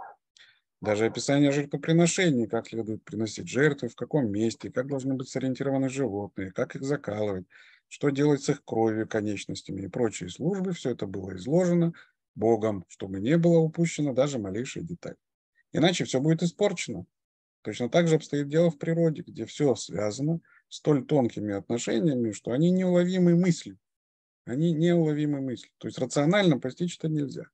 Даже описание жертвоприношений, как следует приносить жертвы, в каком месте, как должны быть сориентированы животные, как их закалывать, что делать с их кровью, конечностями и прочие службы, все это было изложено Богом, чтобы не было упущено даже малейшей деталь. Иначе все будет испорчено. Точно так же обстоит дело в природе, где все связано столь тонкими отношениями, что они неуловимы мысли. Они неуловимы мысли. То есть рационально постичь это нельзя.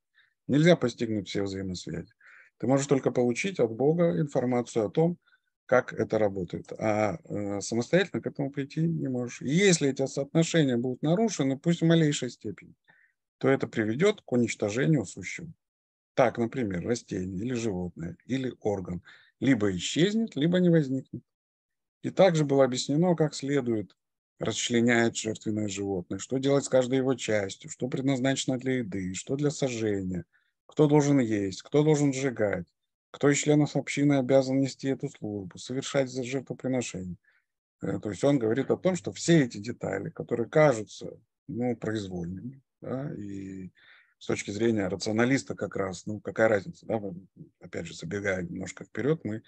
Нельзя постигнуть все взаимосвязи. Ты можешь только получить от Бога информацию о том, как это работает. А э, самостоятельно к этому прийти не можешь. И если эти соотношения будут нарушены, пусть в малейшей степени, то это приведет к уничтожению сущего. Так, например, растение или животное, или орган либо исчезнет, либо не возникнет. И также было объяснено, как следует расчленять жертвенное животное, что делать с каждой его частью, что предназначено для еды, что для сожжения – кто должен есть, кто должен сжигать, кто из членов общины обязан нести эту службу, совершать жертвоприношение. Э, то есть он говорит о том, что все эти детали, которые кажутся ну, произвольными, да, и с точки зрения рационалиста как раз, ну, какая разница, да, опять же, забегая немножко вперед, мы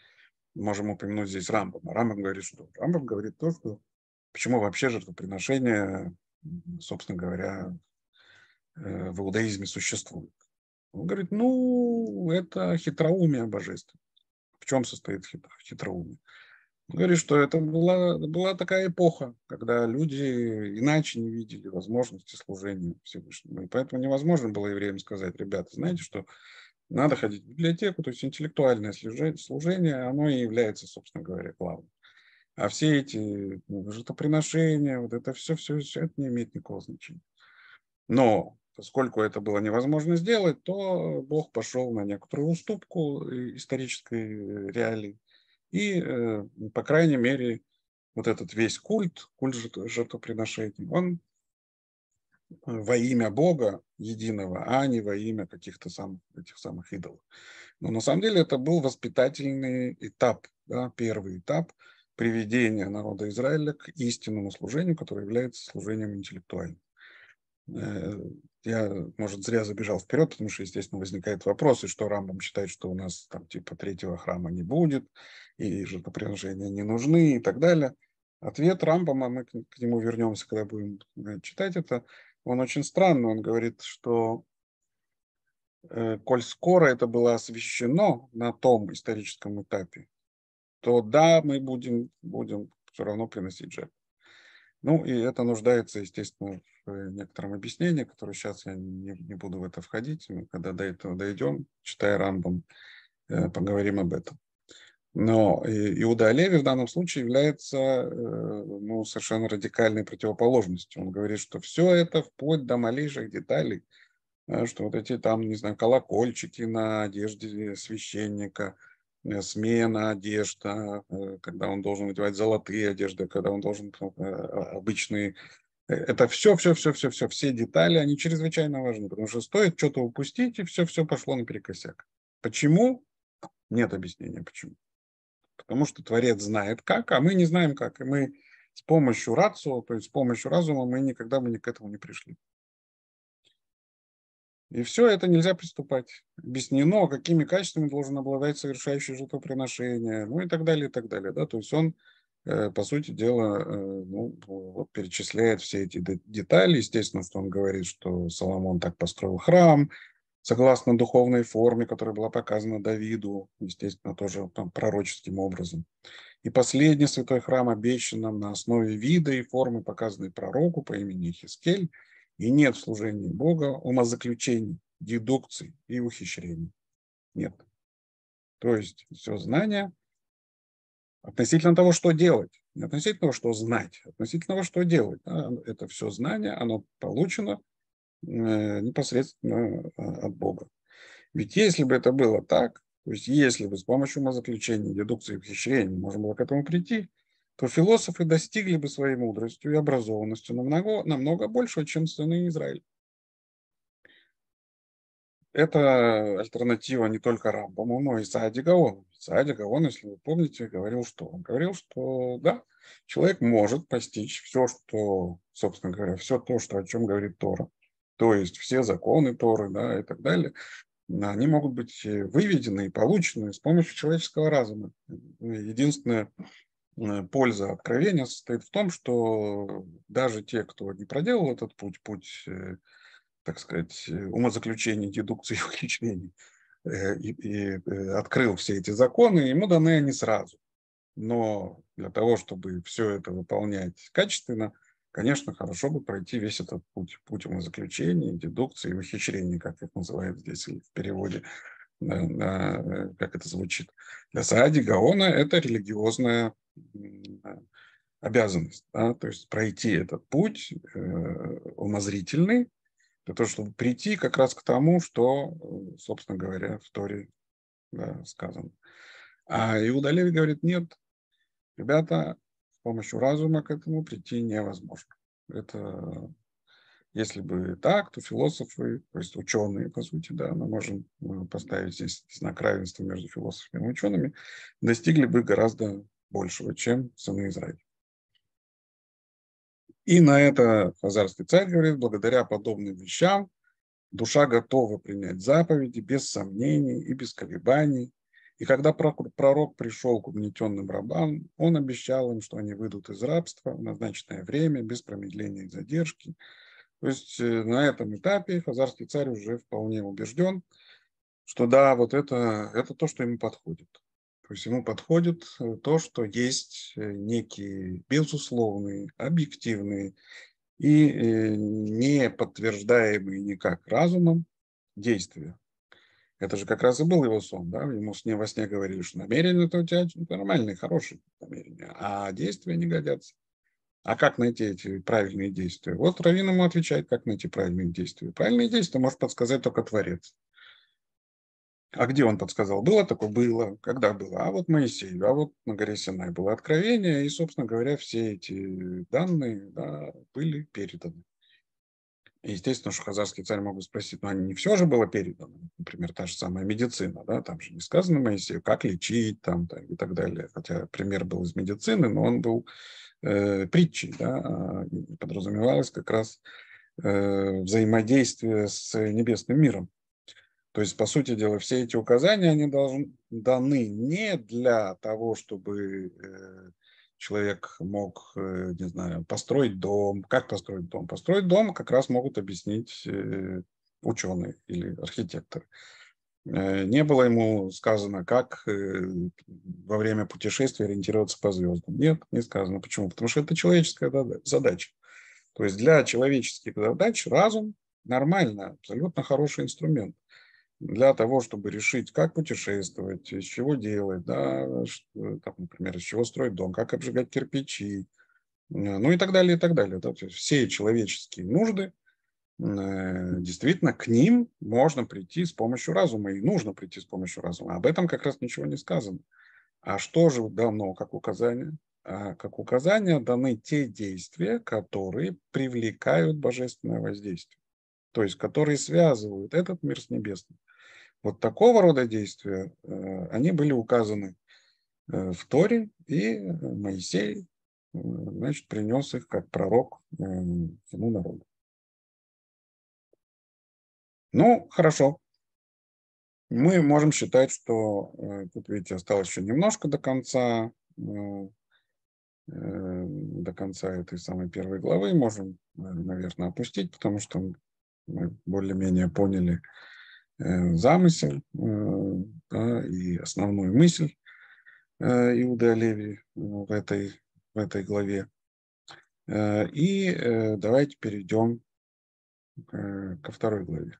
можем упомянуть здесь Рамбам. Рамбам говорит что? Рамбам говорит то, что почему вообще жертвоприношение, собственно говоря, э, в иудаизме существует. Он говорит, ну, это хитроумие божественное. В чем состоит хитроумие? Он говорит, что это была, была такая эпоха, когда люди иначе не видели возможности служения Всевышнему. И поэтому невозможно было евреям сказать, ребята, знаете, что надо ходить в библиотеку, то есть интеллектуальное служение, оно и является, собственно говоря, главным. А все эти ну, жертвоприношения, вот это все, все, все, это не имеет никакого значения. Но поскольку это было невозможно сделать, то Бог пошел на некоторую уступку э, исторической э, реалии. И, э, по крайней мере, вот этот весь культ, культ жертвоприношений, он во имя Бога единого, а не во имя каких-то самых, этих самых идолов. Но на самом деле это был воспитательный этап, да, первый этап приведения народа Израиля к истинному служению, которое является служением интеллектуальным. Э, я, может, зря забежал вперед, потому что, естественно, возникает вопрос, и что Рамбам считает, что у нас там типа третьего храма не будет, и жертвоприношения не нужны и так далее. Ответ Рамбама, мы к нему вернемся, когда будем э, читать это, он очень странный, он говорит, что э, коль скоро это было освещено на том историческом этапе, то да, мы будем, будем все равно приносить жертву. Ну и это нуждается, естественно, в э, некотором объяснении, которое сейчас я не, не буду в это входить. Мы когда до этого дойдем, читая Рамбам, э, поговорим об этом. Но Иуда Олеви в данном случае является э, ну, совершенно радикальной противоположностью. Он говорит, что все это вплоть до малейших деталей, что вот эти там, не знаю, колокольчики на одежде священника – Э, смена одежда, э, когда он должен надевать золотые одежды, когда он должен э, а, обычные. Это все, все, все, все, все, все детали, они чрезвычайно важны, потому что стоит что-то упустить, и все, все пошло наперекосяк. Почему? Нет объяснения, почему. Потому что Творец знает как, а мы не знаем как. И мы с помощью рацио, то есть с помощью разума, мы никогда бы к этому не пришли. И все это нельзя приступать. Объяснено, какими качествами должен обладать совершающий жертвоприношение, ну и так далее, и так далее. Да? То есть он, э, по сути дела, э, ну, вот перечисляет все эти детали. Естественно, что он говорит, что Соломон так построил храм, согласно духовной форме, которая была показана Давиду, естественно, тоже там, пророческим образом. И последний святой храм обещан нам на основе вида и формы, показанной пророку по имени Хискель – и нет в служении Бога умозаключений, дедукций и ухищрений. Нет. То есть все знание относительно того, что делать, не относительно того, что знать, а относительно того, что делать. Это все знание, оно получено э, непосредственно э, от Бога. Ведь если бы это было так, то есть если бы с помощью умозаключений, дедукции и ухищрений можно было к этому прийти, то философы достигли бы своей мудростью и образованностью намного, намного большего, чем сыны Израиля. Это альтернатива не только Рамбаму, но и Саади Гаону. Саади Гаон, если вы помните, говорил, что он говорил, что да, человек может постичь все, что, собственно говоря, все то, что, о чем говорит Тора. То есть все законы Торы да, и так далее, они могут быть э, выведены и получены с помощью человеческого разума. Единственное, Э, польза откровения состоит в том, что даже те, кто не проделал этот путь, путь, э, так сказать, э, умозаключений, дедукции и ухищрений, и, и открыл все эти законы, ему даны они сразу. Но для того, чтобы все это выполнять качественно, конечно, хорошо бы пройти весь этот путь, путь умозаключений, дедукции и ухищрений, как их называют здесь в переводе, на, на, как это звучит. Для Саади Гаона это религиозная а, обязанность, да, то есть пройти этот путь э, умозрительный, для того, чтобы прийти как раз к тому, что, э, собственно говоря, в Торе да, сказано. А Иуда Леви говорит, нет, ребята, с помощью разума к этому прийти невозможно. Это если бы так, то философы, то есть ученые, по сути, да, мы можем э, поставить здесь знак равенства между философами и учеными, достигли бы гораздо большего, чем сыны Израиля. И на это Хазарский царь говорит, благодаря подобным вещам душа готова принять заповеди без сомнений и без колебаний. И когда пророк пришел к угнетенным рабам, он обещал им, что они выйдут из рабства в назначенное время, без промедления и задержки. То есть э, на этом этапе хазарский царь уже вполне убежден, что да, вот это, это то, что ему подходит. То есть ему подходит э, то, что есть э, некие безусловные, объективные и э, не подтверждаемые никак разумом действия. Это же как раз и был его сон, да? Ему с ним во сне говорили, что намерения это у тебя нормальные, хорошие намерения, а действия не годятся. А как найти эти правильные действия? Вот Равин ему отвечает, как найти правильные действия. Правильные действия может подсказать только Творец. А где он подсказал? Было такое? Было. Когда было? А вот Моисею, а вот на горе Синай было откровение, и, собственно говоря, все эти данные да, были переданы. И естественно, что хазарский царь мог бы спросить, но ну, а не все же было передано. Например, та же самая медицина, да, там же не сказано Моисею, как лечить там, там и так далее. Хотя пример был из медицины, но он был э, притчей, да, а подразумевалось как раз э, взаимодействие с небесным миром. То есть, по сути дела, все эти указания, они должны, даны не для того, чтобы э, человек мог, э, не знаю, построить дом. Как построить дом? Построить дом как раз могут объяснить э, ученые или архитекторы. Не было ему сказано, как во время путешествия ориентироваться по звездам. Нет, не сказано. Почему? Потому что это человеческая задача. То есть для человеческих задач разум нормально, абсолютно хороший инструмент для того, чтобы решить, как путешествовать, из чего делать, да, что, э, там, например, из чего строить дом, как обжигать кирпичи, э, ну и так далее, и так далее. Да. Все человеческие нужды, э, действительно, к ним можно прийти с помощью разума, и нужно прийти с помощью разума. Об этом как раз ничего не сказано. А что же дано как указание? А как указание даны те действия, которые привлекают божественное воздействие, то есть которые связывают этот мир с небесным. Вот такого рода действия, э, они были указаны э, в Торе, и э, Моисей значит, принес их как пророк всему народу. Ну, хорошо. Мы можем считать, что тут, видите, осталось еще немножко до конца, до конца этой самой первой главы. Можем, наверное, опустить, потому что мы более-менее поняли, Э, замысел э, да, и основную мысль э, Иуды Леви в этой, в этой главе. И давайте перейдем ко второй главе.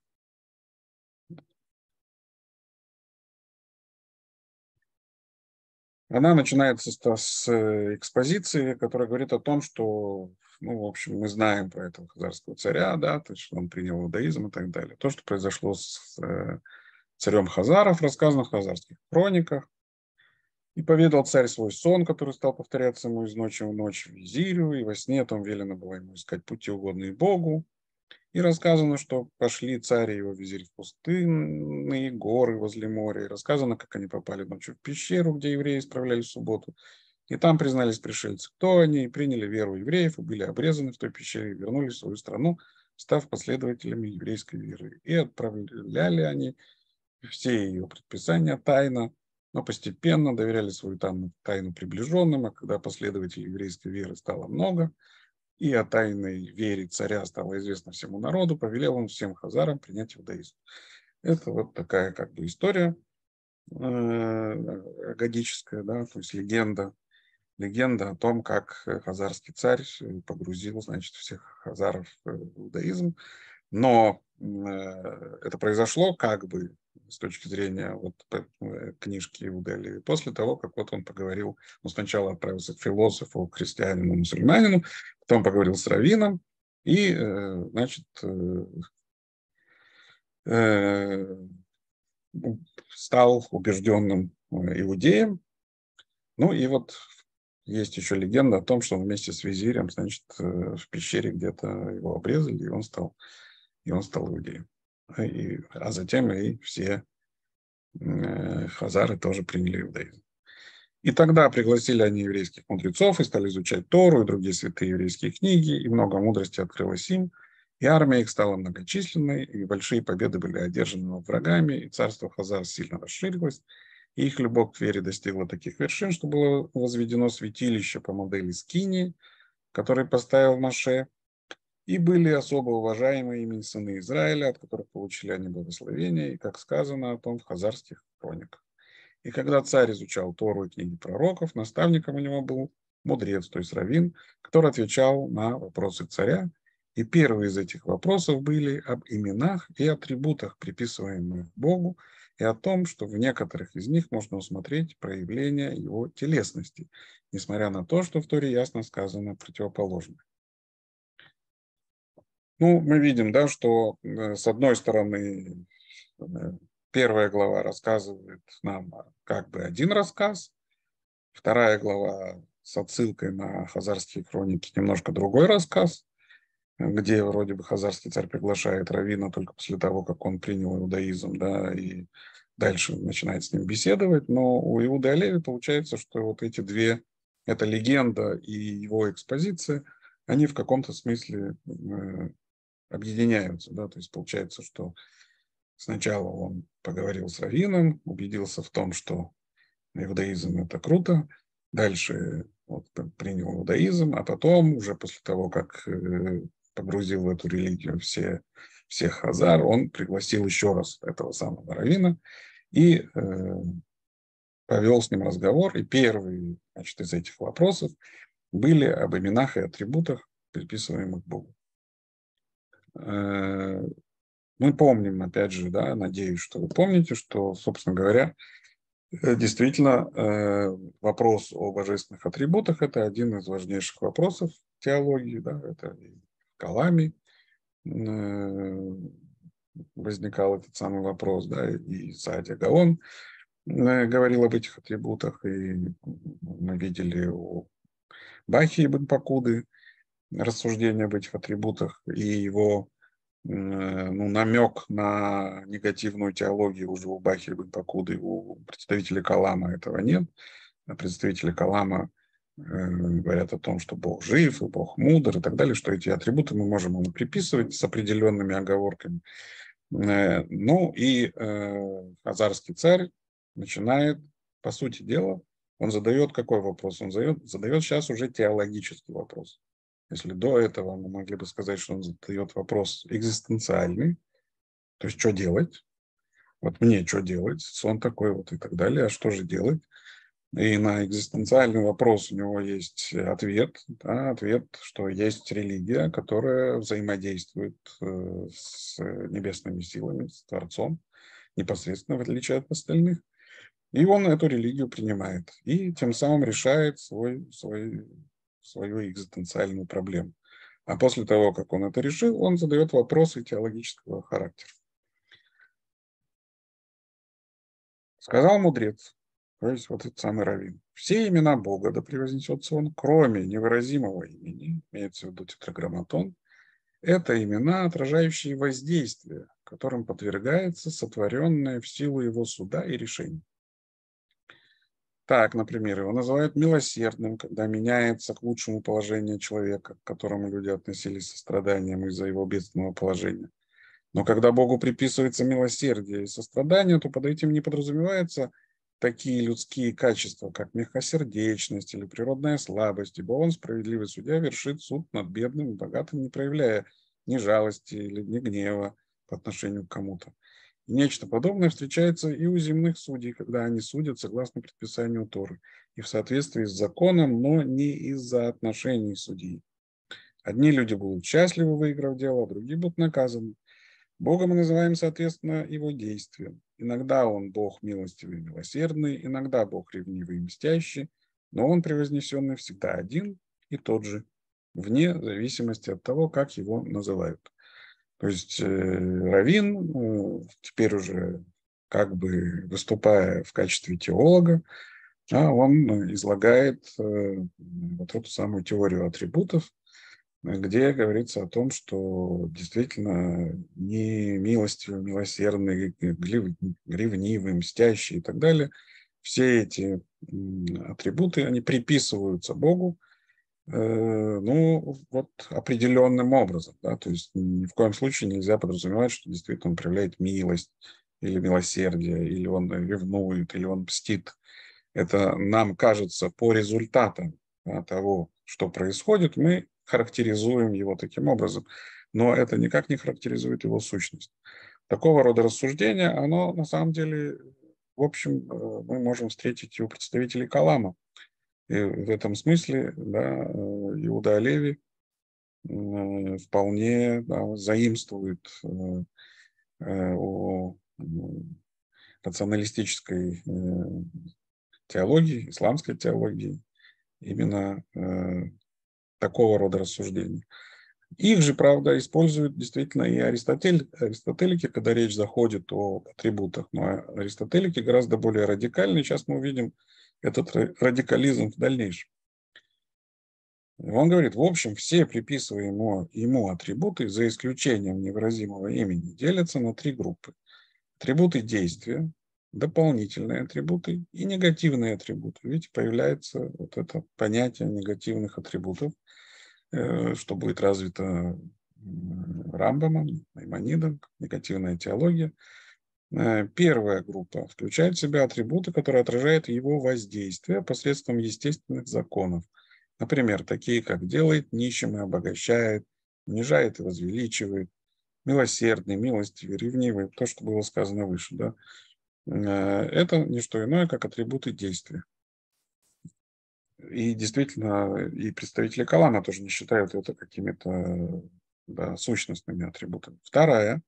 Она начинается с, с экспозиции, которая говорит о том, что ну, в общем, мы знаем про этого хазарского царя, да, то есть что он принял иудаизм и так далее. То, что произошло с э, царем хазаров, рассказано в хазарских хрониках. И поведал царь свой сон, который стал повторяться ему из ночи в ночь в Визирю, и во сне там велено было ему искать пути угодные Богу. И рассказано, что пошли царь и его визирь в пустынные горы возле моря. И рассказано, как они попали ночью в пещеру, где евреи исправляли субботу. И там признались пришельцы, кто они, приняли веру евреев и были обрезаны в той пещере, и вернулись в свою страну, став последователями еврейской веры. И отправляли они все ее предписания тайно, но постепенно доверяли свою тайну, тайну приближенным, а когда последователей еврейской веры стало много, и о тайной вере царя стало известно всему народу, повелел он всем хазарам принять иудаизм. Это вот такая как бы история э, э годическая, да, то есть легенда легенда о том, как э, хазарский царь э, погрузил, значит, всех хазаров в э, иудаизм. Но это произошло как бы с точки зрения вот книжки Иудели после того, как вот он поговорил, ну, сначала отправился к философу, к христианину, мусульманину, потом поговорил с раввином, и, значит, стал убежденным иудеем. Ну и вот есть еще легенда о том, что он вместе с визирем, значит, э, в пещере где-то его обрезали, и он стал, и он стал иудеем. И, а затем и все э, хазары тоже приняли иудаизм. И тогда пригласили они еврейских мудрецов и стали изучать Тору и другие святые еврейские книги, и много мудрости открылось им, и армия их стала многочисленной, и большие победы были одержаны над врагами, и царство Хазар сильно расширилось, их любовь к вере достигла таких вершин, что было возведено святилище по модели Скини, который поставил Маше, и были особо уважаемые ими сыны Израиля, от которых получили они благословение, и, как сказано о том в хазарских хрониках. И когда царь изучал Тору и книги пророков, наставником у него был мудрец, то есть равин, который отвечал на вопросы царя, и первые из этих вопросов были об именах и атрибутах, приписываемых Богу, и о том, что в некоторых из них можно усмотреть проявление его телесности, несмотря на то, что в Торе ясно сказано противоположное. Ну, мы видим, да, что э, с одной стороны э, первая глава рассказывает нам а, как бы один рассказ, вторая глава с отсылкой на хазарские хроники немножко другой рассказ, где вроде бы хазарский царь приглашает Равина только после того, как он принял иудаизм, да, и дальше начинает с ним беседовать. Но у Иуда Олеви получается, что вот эти две, это легенда и его экспозиция, они в каком-то смысле э, объединяются, да, то есть получается, что сначала он поговорил с Равином, убедился в том, что иудаизм – это круто, дальше вот, принял иудаизм, а потом, уже после того, как э, погрузил в эту религию все, всех Хазар, он пригласил еще раз этого самого Равина и э, повел с ним разговор. И первые значит, из этих вопросов были об именах и атрибутах, приписываемых Богу. Э, мы помним, опять же, да, надеюсь, что вы помните, что, собственно говоря, э, Действительно, э, вопрос о божественных атрибутах – это один из важнейших вопросов теологии, да, это колами э, возникал этот самый вопрос, да, и Саадия Гаон э, говорил об этих атрибутах, и мы видели у Бахи Ибн Пакуды рассуждение об этих атрибутах и его э, ну, намек на негативную теологию уже у Бахи Ибн Пакуды, у представителей Калама этого нет. А Представители Калама Э, говорят о том, что Бог жив, и Бог мудр и так далее, что эти атрибуты мы можем ему приписывать с определенными оговорками. Э, ну и э, хазарский царь начинает, по сути дела, он задает какой вопрос? Он задает, задает сейчас уже теологический вопрос. Если до этого мы могли бы сказать, что он задает вопрос экзистенциальный, то есть что делать? Вот мне что делать? Сон такой вот и так далее, а что же делать? и на экзистенциальный вопрос у него есть ответ, да, ответ, что есть религия, которая взаимодействует э, с небесными силами, с Творцом, непосредственно в отличие от остальных. И он эту религию принимает и тем самым решает свой, свой, свою экзистенциальную проблему. А после того, как он это решил, он задает вопросы теологического характера. Сказал мудрец, то есть вот этот самый Равин. Все имена Бога, да превознесется он, кроме невыразимого имени, имеется в виду тетраграмматон, это имена, отражающие воздействие, которым подвергается сотворенное в силу его суда и решений. Так, например, его называют милосердным, когда меняется к лучшему положению человека, к которому люди относились со страданием из-за его бедственного положения. Но когда Богу приписывается милосердие и сострадание, то под этим не подразумевается – такие людские качества, как мягкосердечность или природная слабость, ибо он, справедливый судья, вершит суд над бедным и богатым, не проявляя ни жалости или ни гнева по отношению к кому-то. И нечто подобное встречается и у земных судей, когда они судят согласно предписанию Торы и в соответствии с законом, но не из-за отношений судей. Одни люди будут счастливы, выиграв дело, а другие будут наказаны. Богом мы называем, соответственно, его действием. Иногда он Бог милостивый и милосердный, иногда Бог ревнивый и мстящий, но он превознесенный всегда один и тот же, вне зависимости от того, как его называют. То есть э, Равин, э, теперь уже как бы выступая в качестве теолога, да, он излагает э, вот эту самую теорию атрибутов, где говорится о том, что действительно не милостивый, милосердный, ревнивый, мстящий и так далее, все эти атрибуты, они приписываются Богу, э, ну, вот определенным образом, да, то есть ни в коем случае нельзя подразумевать, что действительно он проявляет милость или милосердие, или он ревнует, или он мстит. Это нам кажется по результатам да, того, что происходит, мы характеризуем его таким образом. Но это никак не характеризует его сущность. Такого рода рассуждение, оно на самом деле, в общем, э, мы можем встретить у представителей Калама. И в этом смысле да, э, Иуда Олеви э, вполне да, заимствует у рационалистической теологии, исламской теологии, именно такого рода рассуждений. Их же, правда, используют действительно и аристотель, аристотелики, когда речь заходит о атрибутах. Но аристотелики гораздо более радикальны. Сейчас мы увидим этот радикализм в дальнейшем. И Он говорит, в общем, все приписываемые ему, ему атрибуты, за исключением невыразимого имени, делятся на три группы. Атрибуты действия, дополнительные атрибуты и негативные атрибуты. Видите, появляется вот это понятие негативных атрибутов – Э, что будет развито Рамбамом, Маймонидом, негативная теология. Э, первая группа включает в себя атрибуты, которые отражают его воздействие посредством естественных законов. Например, такие как делает нищим и обогащает, унижает и возвеличивает, милосердный, милостивый, ревнивый, то, что было сказано выше. Да? Э, это не что иное, как атрибуты действия. И действительно, и представители Калана тоже не считают это какими-то да, сущностными атрибутами. Вторая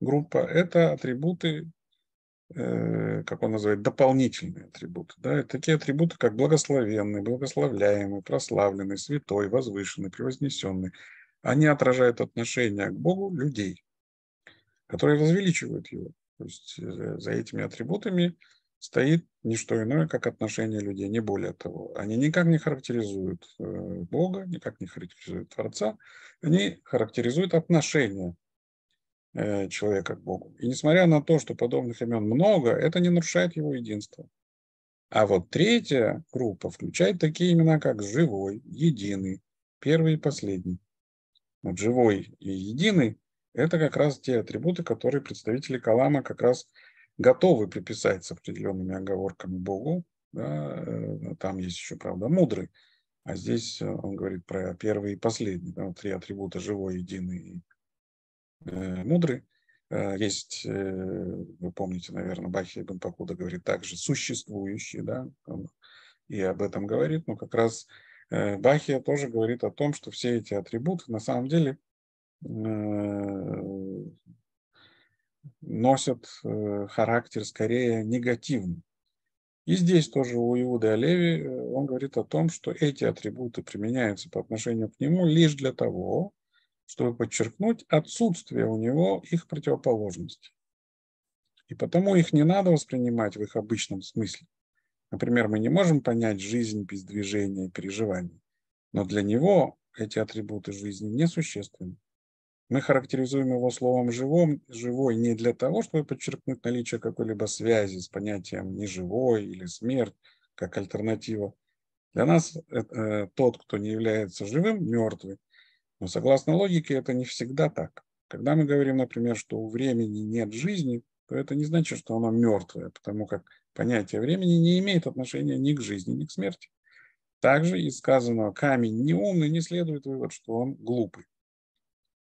группа – это атрибуты, э, как он называет, дополнительные атрибуты. Да? Это такие атрибуты, как благословенный, благословляемый, прославленный, святой, возвышенный, превознесенный. Они отражают отношение к Богу людей, которые возвеличивают его. То есть э, за этими атрибутами стоит не что иное, как отношение людей, не более того. Они никак не характеризуют э, Бога, никак не характеризуют Творца, они характеризуют отношения э, человека к Богу. И несмотря на то, что подобных имен много, это не нарушает его единство. А вот третья группа включает такие имена, как живой, единый, первый и последний. Вот живой и единый – это как раз те атрибуты, которые представители Калама как раз – готовы приписать с определенными оговорками Богу. Да, э, там есть еще, правда, мудрый. А здесь э, он говорит про первый и последний. Там три атрибута – живой, единый и э, мудрый. Есть, вы помните, наверное, Бахи Ибн говорит также существующий, да, и об этом говорит, но как раз Бахия тоже говорит о том, что все эти атрибуты на самом деле носят э, характер скорее негативный. И здесь тоже у Иуды Олеви э, он говорит о том, что эти атрибуты применяются по отношению к нему лишь для того, чтобы подчеркнуть отсутствие у него их противоположности. И потому их не надо воспринимать в их обычном смысле. Например, мы не можем понять жизнь без движения и переживаний, но для него эти атрибуты жизни несущественны. Мы характеризуем его словом «живом», «живой» не для того, чтобы подчеркнуть наличие какой-либо связи с понятием «неживой» или «смерть» как альтернатива. Для нас э, э тот, кто не является живым, мертвый. Но согласно логике, это не всегда так. Когда мы говорим, например, что у времени нет жизни, то это не значит, что оно мертвое, потому как понятие времени не имеет отношения ни к жизни, ни к смерти. Также из сказанного «камень не умный не следует вывод, что он глупый.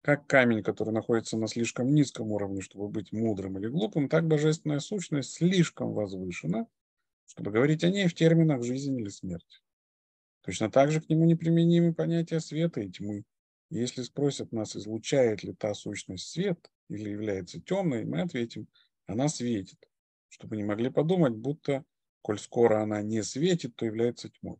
Как камень, который находится на слишком низком уровне, чтобы быть мудрым или глупым, так божественная сущность слишком возвышена, чтобы говорить о ней в терминах жизни или смерти. Точно так же к нему неприменимы понятия света и тьмы. если спросят нас, излучает ли та сущность свет или является темной, мы ответим, она светит, чтобы не могли подумать, будто, коль скоро она не светит, то является тьмой.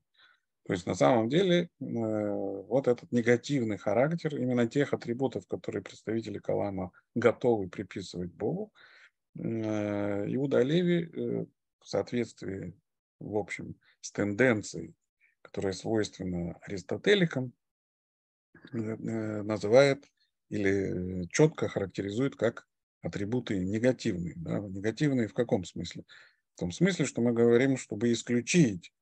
То есть на самом деле э, вот этот негативный характер именно тех атрибутов, которые представители Калама готовы приписывать Богу, э, Иуда Леви э, в соответствии, в общем, с тенденцией, которая свойственна аристотеликам, называет или четко характеризует как атрибуты негативные. Да? Негативные в каком смысле? В том смысле, что мы говорим, чтобы исключить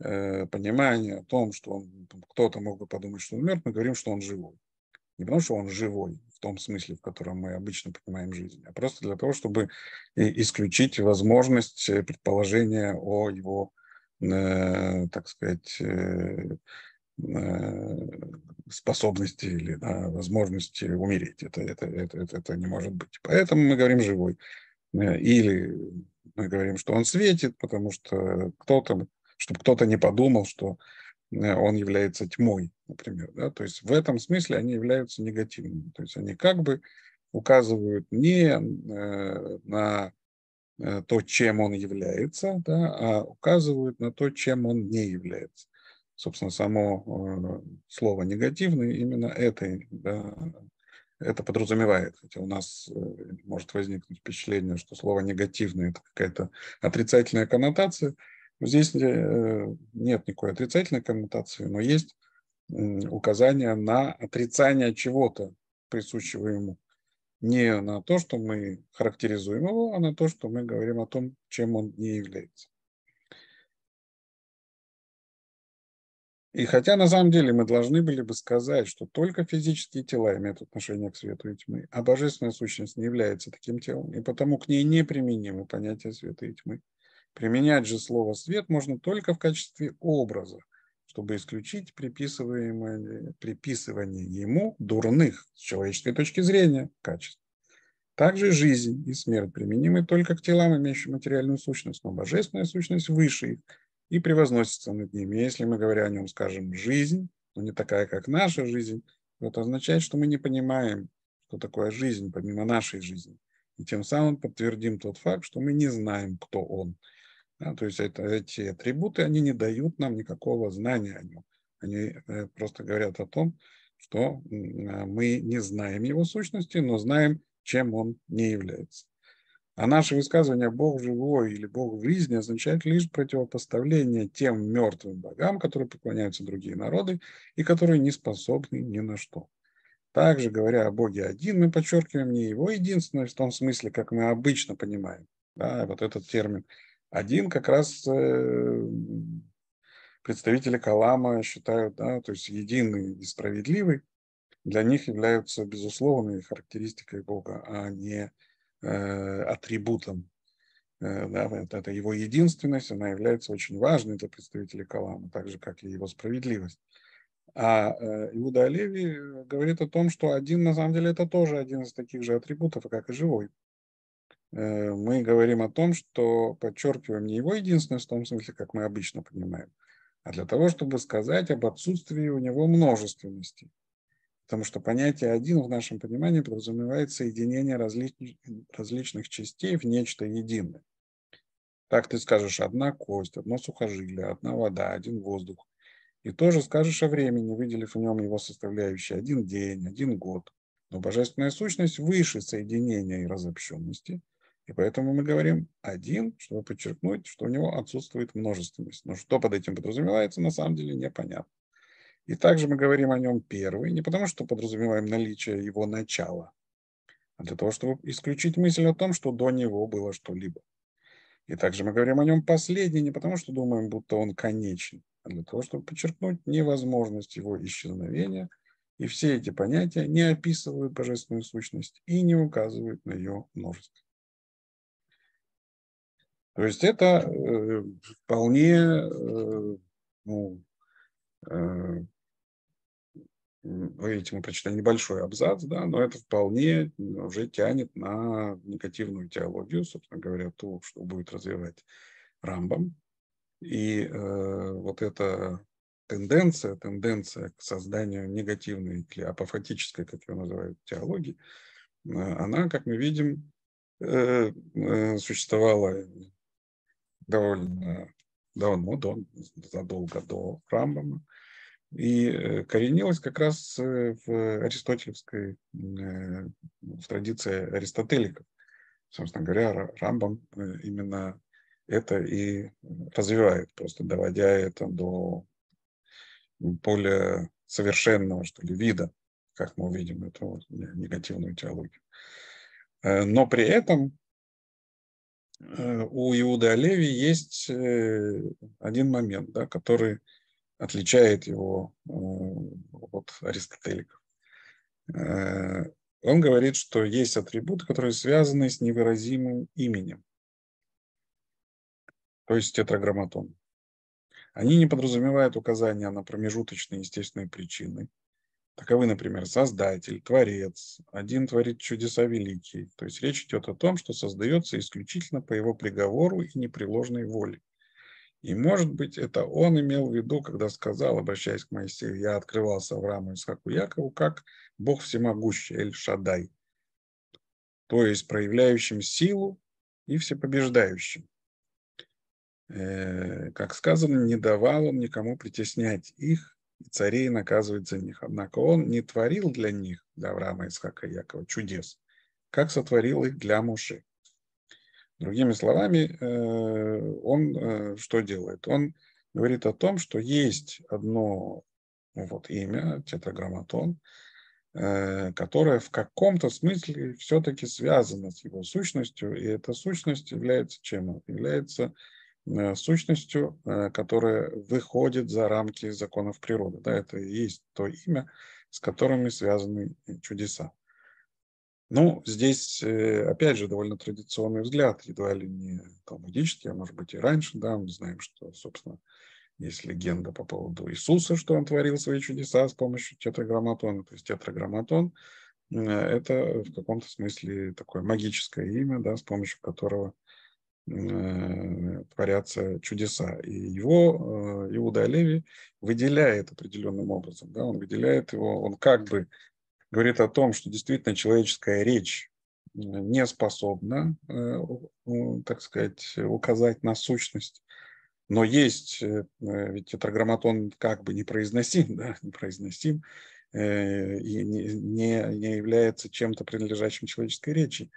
Э, понимание о том, что кто-то мог бы подумать, что он мертв, мы говорим, что он живой. Не потому, что он живой в том смысле, в котором мы обычно понимаем жизнь, а просто для того, чтобы исключить возможность э, предположения о его, э, так сказать, э, э, способности или да, возможности умереть. Это, это, это, это, это не может быть. Поэтому мы говорим живой. Или мы говорим, что он светит, потому что кто-то чтобы кто-то не подумал, что э, он является тьмой, например. Да? То есть в этом смысле они являются негативными. То есть они как бы указывают не э, на э, то, чем он является, да, а указывают на то, чем он не является. Собственно, само слово негативный именно это, да, это подразумевает. Хотя у нас может возникнуть впечатление, что слово негативный это какая-то отрицательная коннотация – ну, здесь э, нет никакой отрицательной коннотации, но есть указание на отрицание чего-то, присущего ему. Не на то, что мы характеризуем его, а на то, что мы говорим о том, чем он не является. И хотя на самом деле мы должны были бы сказать, что только физические тела имеют отношение к свету и тьмы, а божественная сущность не является таким телом, и потому к ней неприменимы понятия света и тьмы. Применять же слово «свет» можно только в качестве образа, чтобы исключить приписываемое, приписывание ему дурных с человеческой точки зрения качеств. Также жизнь и смерть применимы только к телам, имеющим материальную сущность, но божественная сущность выше их и превозносится над ними. Если мы, говоря о нем, скажем «жизнь», но не такая, как наша жизнь, это означает, что мы не понимаем, что такое жизнь помимо нашей жизни. И тем самым подтвердим тот факт, что мы не знаем, кто он – да, то есть это, эти атрибуты, они не дают нам никакого знания о нем. Они э, просто говорят о том, что а, мы не знаем его сущности, но знаем, чем он не является. А наше высказывание «Бог живой» или «Бог в жизни» означает лишь противопоставление тем мертвым богам, которые поклоняются другие народы и которые не способны ни на что. Также, говоря о Боге один, мы подчеркиваем не его единственность в том смысле, как мы обычно понимаем. Да, вот этот термин один как раз э, представители Калама считают, да, то есть единый и справедливый, для них являются безусловной характеристикой Бога, а не э, атрибутом. Э, да, вот это его единственность, она является очень важной для представителей Калама, так же, как и его справедливость. А э, Иуда Олеви говорит о том, что один, на самом деле, это тоже один из таких же атрибутов, как и живой. Э, мы говорим о том, что подчеркиваем не его единственность в том смысле, как мы обычно понимаем, а для того, чтобы сказать об отсутствии у него множественности. Потому что понятие «один» в нашем понимании подразумевает соединение различ... различных частей в нечто единое. Так ты скажешь «одна кость», «одно сухожилие», «одна вода», «один воздух». И тоже скажешь о времени, выделив в нем его составляющие один день, один год. Но божественная сущность выше соединения и разобщенности – и поэтому мы говорим один, чтобы подчеркнуть, что у него отсутствует множественность. Но что под этим подразумевается, на самом деле непонятно. И также мы говорим о нем первый, не потому что подразумеваем наличие его начала, а для того, чтобы исключить мысль о том, что до него было что-либо. И также мы говорим о нем последний, не потому что думаем, будто он конечен, а для того, чтобы подчеркнуть невозможность его исчезновения. И все эти понятия не описывают божественную сущность и не указывают на ее множество. То есть это э, вполне э, ну, э, видите, мы прочитали небольшой абзац, да, но это вполне ну, уже тянет на негативную теологию, собственно говоря, ту, что будет развивать Рамбам. И э, вот эта тенденция, тенденция к созданию негативной или апофатической, как ее называют, теологии, она, как мы видим, э, существовала довольно давно, до, задолго до Рамбама, и э, коренилась как раз э, в аристотелевской э, в традиции аристотеликов. Собственно говоря, Рамбам именно это и развивает, просто доводя это до более совершенного, что ли, вида, как мы увидим эту вот негативную теологию. Но при этом Э, у Иуда Олеви есть э, один момент, да, который отличает его э, от аристотеликов. Он говорит, что есть атрибуты, которые связаны с невыразимым именем, то есть тетраграмматон. Они не подразумевают указания на промежуточные естественные причины, Таковы, например, Создатель, Творец, один творит чудеса великие. То есть речь идет о том, что создается исключительно по его приговору и непреложной воле. И, может быть, это он имел в виду, когда сказал, обращаясь к Моисею, «Я открывался Аврааму Исхаку Якову, как Бог всемогущий, Эль-Шадай, то есть проявляющим силу и всепобеждающим. Э, как сказано, не давал он никому притеснять их, и царей наказывает за них. Однако он не творил для них, для Авраама, Исхака и Якова, чудес, как сотворил их для Муши. Другими словами, э, он э, что делает? Он говорит о том, что есть одно ну вот имя, тетраграмматон, э, которое в каком-то смысле все-таки связано с его сущностью, и эта сущность является чем? Является Э, сущностью, э, которая выходит за рамки законов природы. Да, это и есть то имя, с которыми связаны э, чудеса. Ну, здесь, опять же, довольно традиционный взгляд, едва ли не талмудический, а может быть и раньше, да, мы знаем, что, собственно, есть легенда по поводу Иисуса, что он творил свои чудеса с помощью тетраграмматона, то есть тетраграмматон – это в каком-то смысле такое магическое имя, да, с помощью которого Э, творятся чудеса. И его э, Иуда Леви выделяет определенным образом. Да? Он выделяет его, он как бы говорит о том, что действительно человеческая речь э, не способна, так сказать, указать на сущность. Но есть, ведь тетраграмматон как бы непроизносим, да, непроизносим, и не, не является чем-то принадлежащим человеческой речи.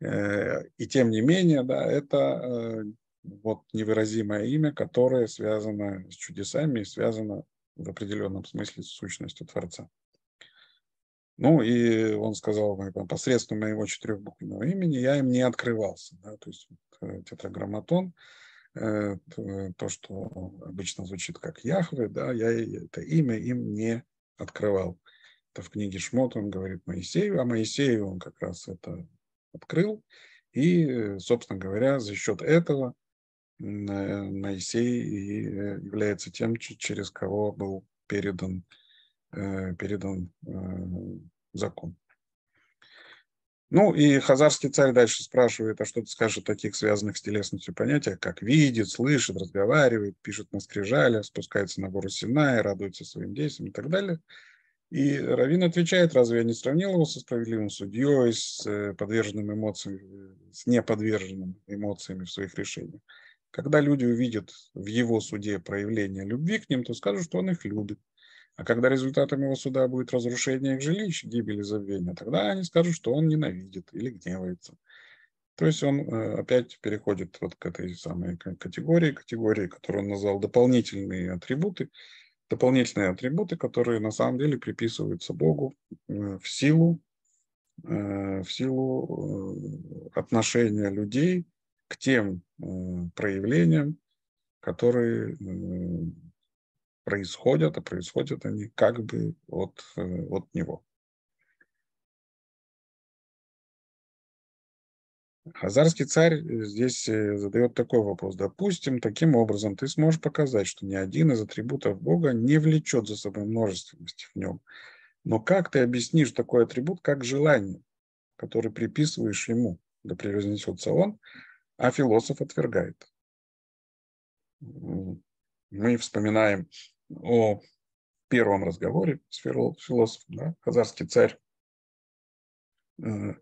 Э, и тем не менее, да, это э, вот невыразимое имя, которое связано с чудесами и связано в определенном смысле с сущностью Творца. Ну и он сказал, ну, посредством моего четырехбуквенного имени я им не открывался. Да, то есть тетраграмматон, э, то, что обычно звучит как Яхве, да, я это имя им не открывал. Это в книге Шмот он говорит Моисею, а Моисею он как раз это открыл, и, э, собственно говоря, за счет этого Моисей э, является тем, через кого был передан, э, передан закон. Ну и хазарский царь дальше спрашивает, а что ты скажешь о таких связанных с телесностью понятиях, как видит, слышит, разговаривает, пишет на скрижале, спускается на гору Синай, радуется своим действиям и так далее – и Равин отвечает, разве я не сравнил его со справедливым судьей, с э, подверженным эмоциями, э, с неподверженным эмоциями в своих решениях? Когда люди увидят в его суде проявление любви к ним, то скажут, что он их любит. А когда результатом его суда будет разрушение их жилищ, гибель и забвение, тогда они скажут, что он ненавидит или гневается. То есть он э, опять переходит вот к этой самой категории, категории, которую он назвал дополнительные атрибуты, дополнительные атрибуты, которые на самом деле приписываются Богу э, в силу, э, в силу э, отношения людей к тем проявлениям, которые происходят, а происходят они как бы от, от него. Хазарский царь э, здесь э, задает такой вопрос. Допустим, таким образом ты сможешь показать, что ни один из атрибутов Бога не влечет за собой множественность в нем. Но как ты объяснишь такой атрибут, как желание, который приписываешь ему, да превознесется он, а философ отвергает? Мы вспоминаем о первом разговоре с философом. Да? Хазарский царь э,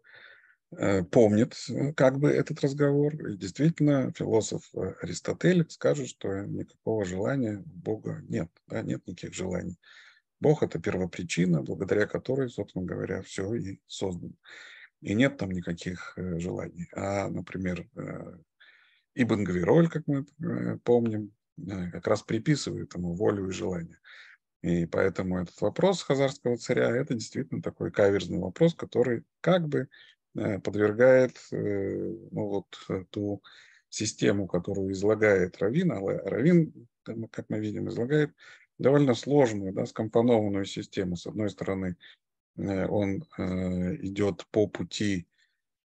Э, помнит э, как бы этот разговор. И действительно, философ э, Аристотель скажет, что никакого желания Бога нет, да, нет никаких желаний. Бог – это первопричина, благодаря которой, собственно говоря, все и создано. И нет там никаких желаний. А, например, Ибн Гавироль, как мы помним, как раз приписывает ему волю и желание. И поэтому этот вопрос хазарского царя – это действительно такой каверзный вопрос, который как бы Э, подвергает э, ну, вот, э, ту систему, которую излагает Равин. А Равин, как мы видим, излагает довольно сложную, да, скомпонованную систему. С одной стороны, он идет по пути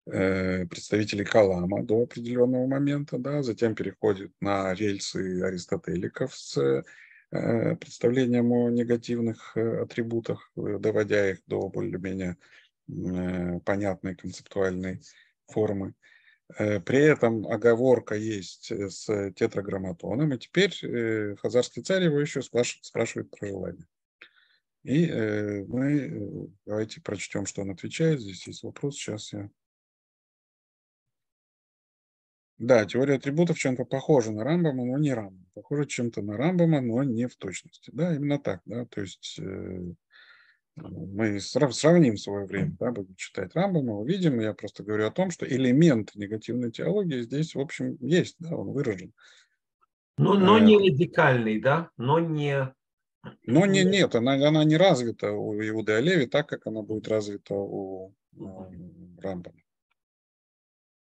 представителей Калама до определенного момента, да, затем переходит на рельсы аристотеликов с представлением о негативных атрибутах, доводя их до более-менее Э, понятной концептуальной формы. Э, при этом оговорка есть э, с тетраграмматоном, и теперь хазарский царь его еще спрашивает про желание. И мы давайте прочтем, что он отвечает. Здесь есть вопрос, сейчас я... Да, теория атрибутов чем-то похожа на Рамбама, но не Рамбам. Похоже чем-то на Рамбама, но не в точности. Да, именно так. Да? То есть мы сравним свое время, да, будем читать Рамбу, мы увидим. Я просто говорю о том, что элементы негативной теологии здесь, в общем, есть, да, он выражен. Ну, но, но э, не радикальный, да, но не... Но не, нет, она, она не развита у Иуды Олеви так, как она будет развита у, у Рамбама.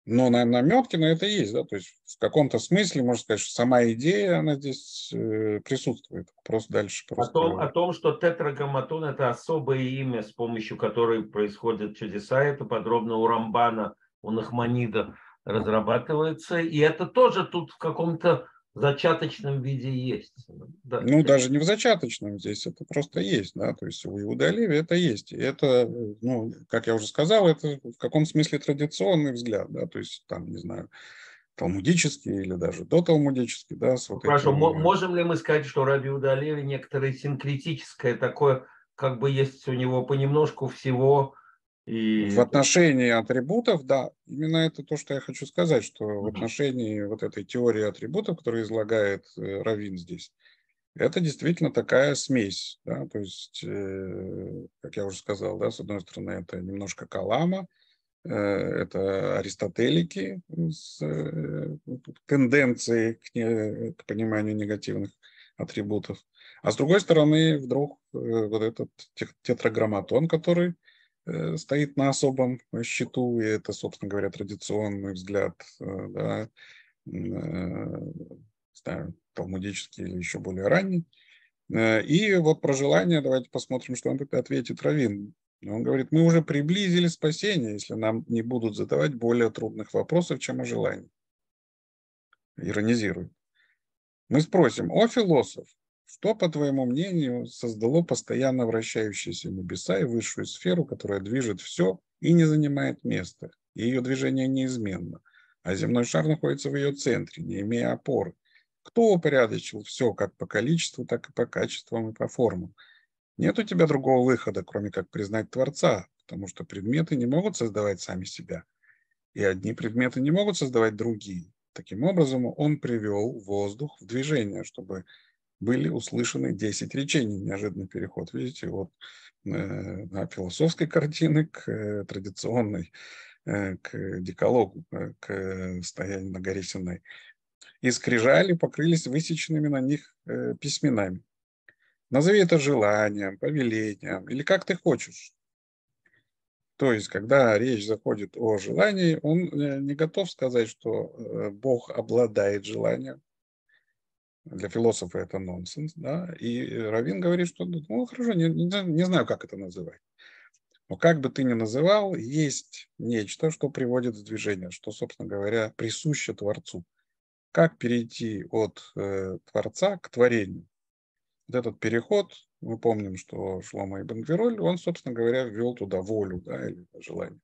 Но на наметки на это есть, да, то есть в каком-то смысле можно сказать, что сама идея, она здесь э, присутствует, просто дальше. Просто... О, том, о том, что тетраграмматон – это особое имя, с помощью которой происходят чудеса, это подробно у Рамбана, у Нахманида разрабатывается, и это тоже тут в каком-то в зачаточном виде есть. Да. Ну, даже не в зачаточном здесь, это просто есть, да, то есть у Иудалеви это есть. И это, ну, как я уже сказал, это в каком смысле традиционный взгляд, да, то есть там, не знаю, талмудический или даже доталмудический, да. С вот Хорошо, этим... можем ли мы сказать, что Раби Иудалеви некоторое синкретическое такое, как бы есть у него понемножку всего, и... В отношении атрибутов, да, именно это то, что я хочу сказать, что mm-hmm. в отношении вот этой теории атрибутов, которую излагает э, Равин здесь, это действительно такая смесь, да, то есть, э, как я уже сказал, да, с одной стороны, это немножко калама, э, это аристотелики с э, тенденцией к, не, к пониманию негативных атрибутов, а с другой стороны, вдруг э, вот этот тетраграмматон, который Э, стоит на особом э, счету, и это, собственно говоря, традиционный взгляд, э, да, знаю, талмудический или еще более ранний. И вот про желание, давайте посмотрим, что он тогда ответит Равин. Он говорит, мы уже приблизили спасение, если нам не будут задавать более трудных вопросов, чем о желании. Иронизирует. Мы спросим, о философ, что, по твоему мнению, создало постоянно вращающиеся небеса и высшую сферу, которая движет все и не занимает места? И ее движение неизменно, а земной шар находится в ее центре, не имея опоры. Кто упорядочил все как по количеству, так и по качествам и по формам? Нет у тебя другого выхода, кроме как признать Творца, потому что предметы не могут создавать сами себя, и одни предметы не могут создавать другие. Таким образом, он привел воздух в движение, чтобы были услышаны 10 речений. Неожиданный переход, видите, вот э, на философской картины к э, традиционной, э, к декалогу, к стоянию на Горисиной. И скрижали покрылись высеченными на них письменами. Назови это желанием, повелением или как ты хочешь. То есть, когда речь заходит о желании, он не готов сказать, что Бог обладает желанием, для философа это нонсенс, да, и э, Равин говорит, что, ну, ну хорошо, не, не, не знаю, как это называть. Но как бы ты ни называл, есть нечто, что приводит в движение, что, собственно говоря, присуще Творцу. Как перейти от э, Творца к творению? Вот этот переход, мы помним, что Шлома и Бенгвероль, он, собственно говоря, ввел туда волю да, или желание.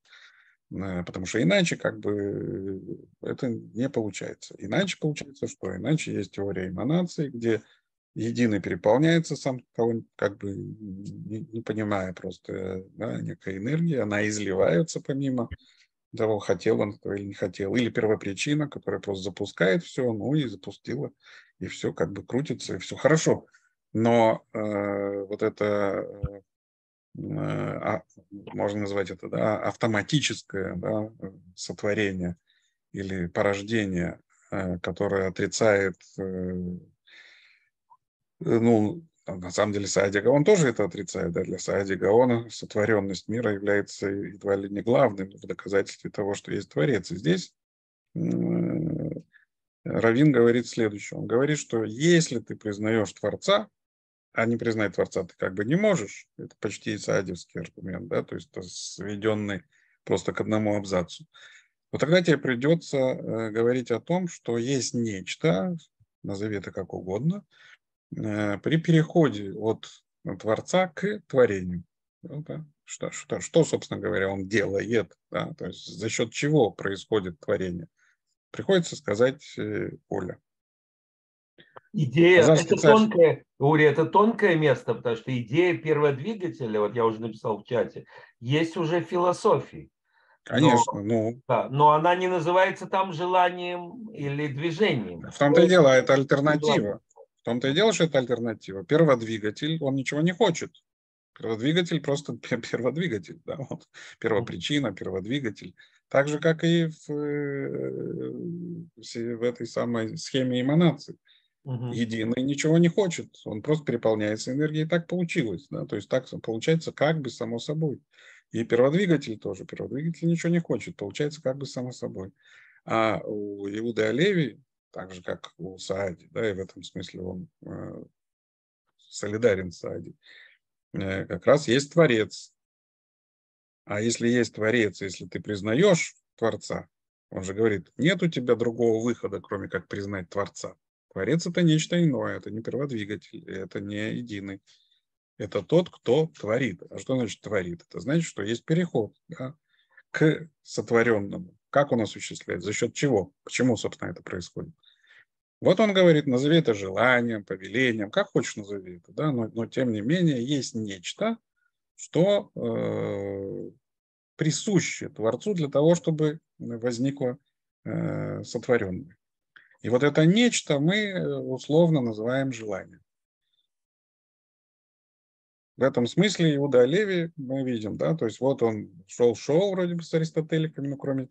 Э, потому что иначе как бы э, это не получается. Иначе получается, что иначе есть теория эманации, где единый переполняется сам, как бы не, не понимая просто да, некая энергия, она изливается помимо того, хотел он этого или не хотел. Или первопричина, которая просто запускает все, ну и запустила, и все как бы крутится, и все хорошо. Но э, вот это э, а, можно назвать это да, автоматическое да, сотворение или порождение, э, которое отрицает, э, ну, на самом деле Саадига, он тоже это отрицает, да, для Саадига он сотворенность мира является едва ли не главным в доказательстве того, что есть Творец. И здесь Равин говорит следующее. Он говорит, что если ты признаешь Творца, а не признать Творца ты как бы не можешь. Это почти исаадевский аргумент, да, то есть это сведенный просто к одному абзацу. Вот тогда тебе придется э, говорить о том, что есть нечто, назови это как угодно, э, при переходе от Творца к творению. Ну да? Что, что, что, собственно говоря, он делает, да? то есть за счет чего происходит творение. Приходится сказать э, Оля. Идея, Казанский это царь. тонкое, Ури, это тонкое место, потому что идея первого двигателя, вот я уже написал в чате, есть уже философии. Конечно, но, ну. Да, но она не называется там желанием или движением. В том-то и дело, это альтернатива. В том-то и дело, что это альтернатива. Перводвигатель, он ничего не хочет. Перводвигатель просто перводвигатель, да, вот. первопричина, перводвигатель. Так же, как и в, э, в этой самой схеме эманации угу. единый ничего не хочет. Он просто переполняется энергией. Так получилось. Да? То есть так получается как бы само собой. И перводвигатель тоже. Перводвигатель ничего не хочет. Получается как бы само собой. А у Иуды Олеви, так же как у Саади, да, и в этом смысле он э, солидарен с Саади, э, как раз есть Творец. А если есть Творец, если ты признаешь Творца, он же говорит, нет у тебя другого выхода, кроме как признать Творца. Творец — это нечто иное, это не перводвигатель, это не единый. Это тот, кто творит. А что значит творит? Это значит, что есть переход да, к сотворенному. Как он осуществляет? За счет чего? Почему, собственно, это происходит? Вот он говорит, назови это желанием, повелением, как хочешь назови это, да, но, но тем не менее есть нечто, что э, присуще Творцу для того, чтобы э, возникло э, сотворенное. И вот это нечто мы э, условно называем желанием. В этом смысле Иуда Леви мы видим, да, то есть вот он шел-шел вроде бы с аристотеликами, ну кроме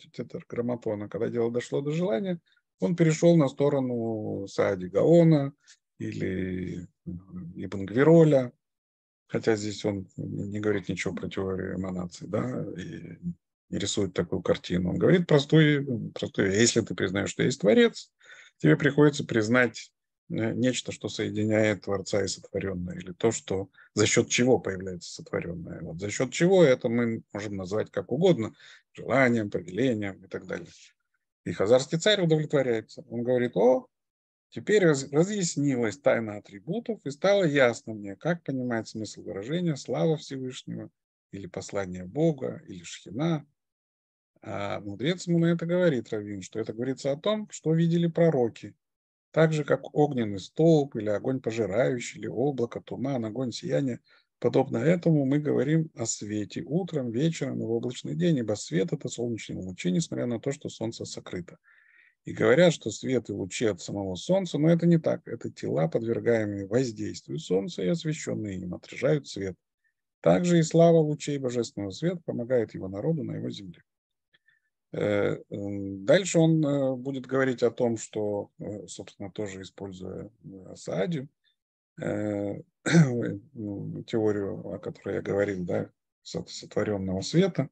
грамматона, когда дело дошло до желания, он перешел на сторону Саади Гаона или э, Ибн Гвироля, хотя здесь он не говорит ничего про теорию эманации, да, и, и рисует такую картину. Он говорит простую, простую, если ты признаешь, что есть Творец, тебе приходится признать э, нечто, что соединяет Творца и сотворенное, или то, что за счет чего появляется сотворенное. Вот за счет чего это мы можем назвать как угодно, желанием, повелением и так далее. И хазарский царь удовлетворяется. Он говорит, о, теперь разъяснилась тайна атрибутов и стало ясно мне, как понимать смысл выражения «слава Всевышнего» или «послание Бога» или «шхина», а мудрец ему на это говорит, Равин, что это говорится о том, что видели пророки, так же, как огненный столб или огонь пожирающий, или облако, туман, огонь сияние. Подобно этому мы говорим о свете утром, вечером и в облачный день, ибо свет – это солнечные лучи, несмотря на то, что солнце сокрыто. И говорят, что свет и лучи от самого солнца, но это не так. Это тела, подвергаемые воздействию солнца и освещенные им, отражают свет. Также и слава лучей божественного света помогает его народу на его земле. Э, эм, дальше он э, будет говорить о том, что, э, собственно, тоже используя Саади, ну, теорию, о которой я говорил, да, сотворенного света,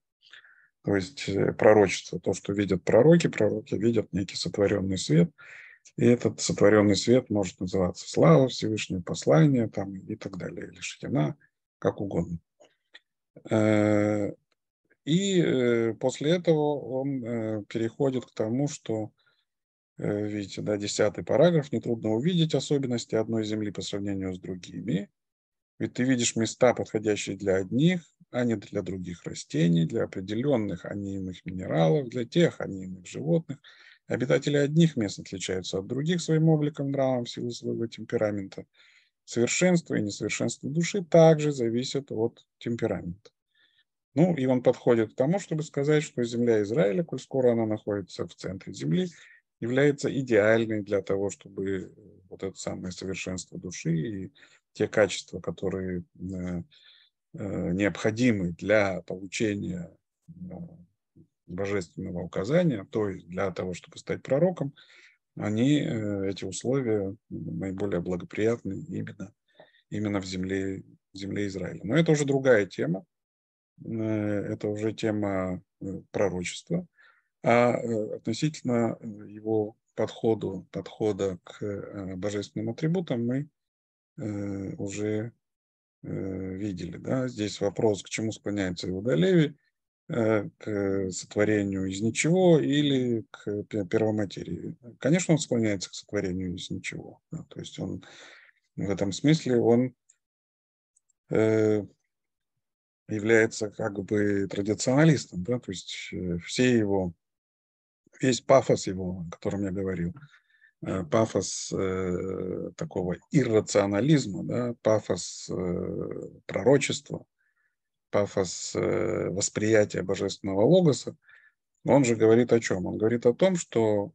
то есть пророчество, то, что видят пророки, пророки видят некий сотворенный свет, и этот сотворенный свет может называться слава, Всевышнего, послание там, и так далее, или шатина, как угодно. И э, после этого он э, переходит к тому, что, э, видите, да, десятый параграф, нетрудно увидеть особенности одной земли по сравнению с другими. Ведь ты видишь места, подходящие для одних, а не для других растений, для определенных, а не иных минералов, для тех, а не иных животных. Обитатели одних мест отличаются от других своим обликом, нравом, в силу своего темперамента. Совершенство и несовершенство души также зависят от темперамента. Ну, и он подходит к тому, чтобы сказать, что земля Израиля, коль скоро она находится в центре земли, является идеальной для того, чтобы вот это самое совершенство души и те качества, которые э, э, необходимы для получения э, божественного указания, то есть для того, чтобы стать пророком, они, эти условия наиболее благоприятны именно, именно в земле, в земле Израиля. Но это уже другая тема. Э, это уже тема э, пророчества, а э, относительно его подходу, подхода к божественным атрибутам мы уже видели. Да? Здесь вопрос, к чему склоняется Иуда Леви, к сотворению из ничего или к первоматерии. Конечно, он склоняется к сотворению из ничего. Да? То есть он в этом смысле он является как бы традиционалистом, да, то есть э, все его, весь пафос его, о котором я говорил, э, пафос э, такого иррационализма, да, пафос э, пророчества, пафос э, восприятия божественного логоса, он же говорит о чем? Он говорит о том, что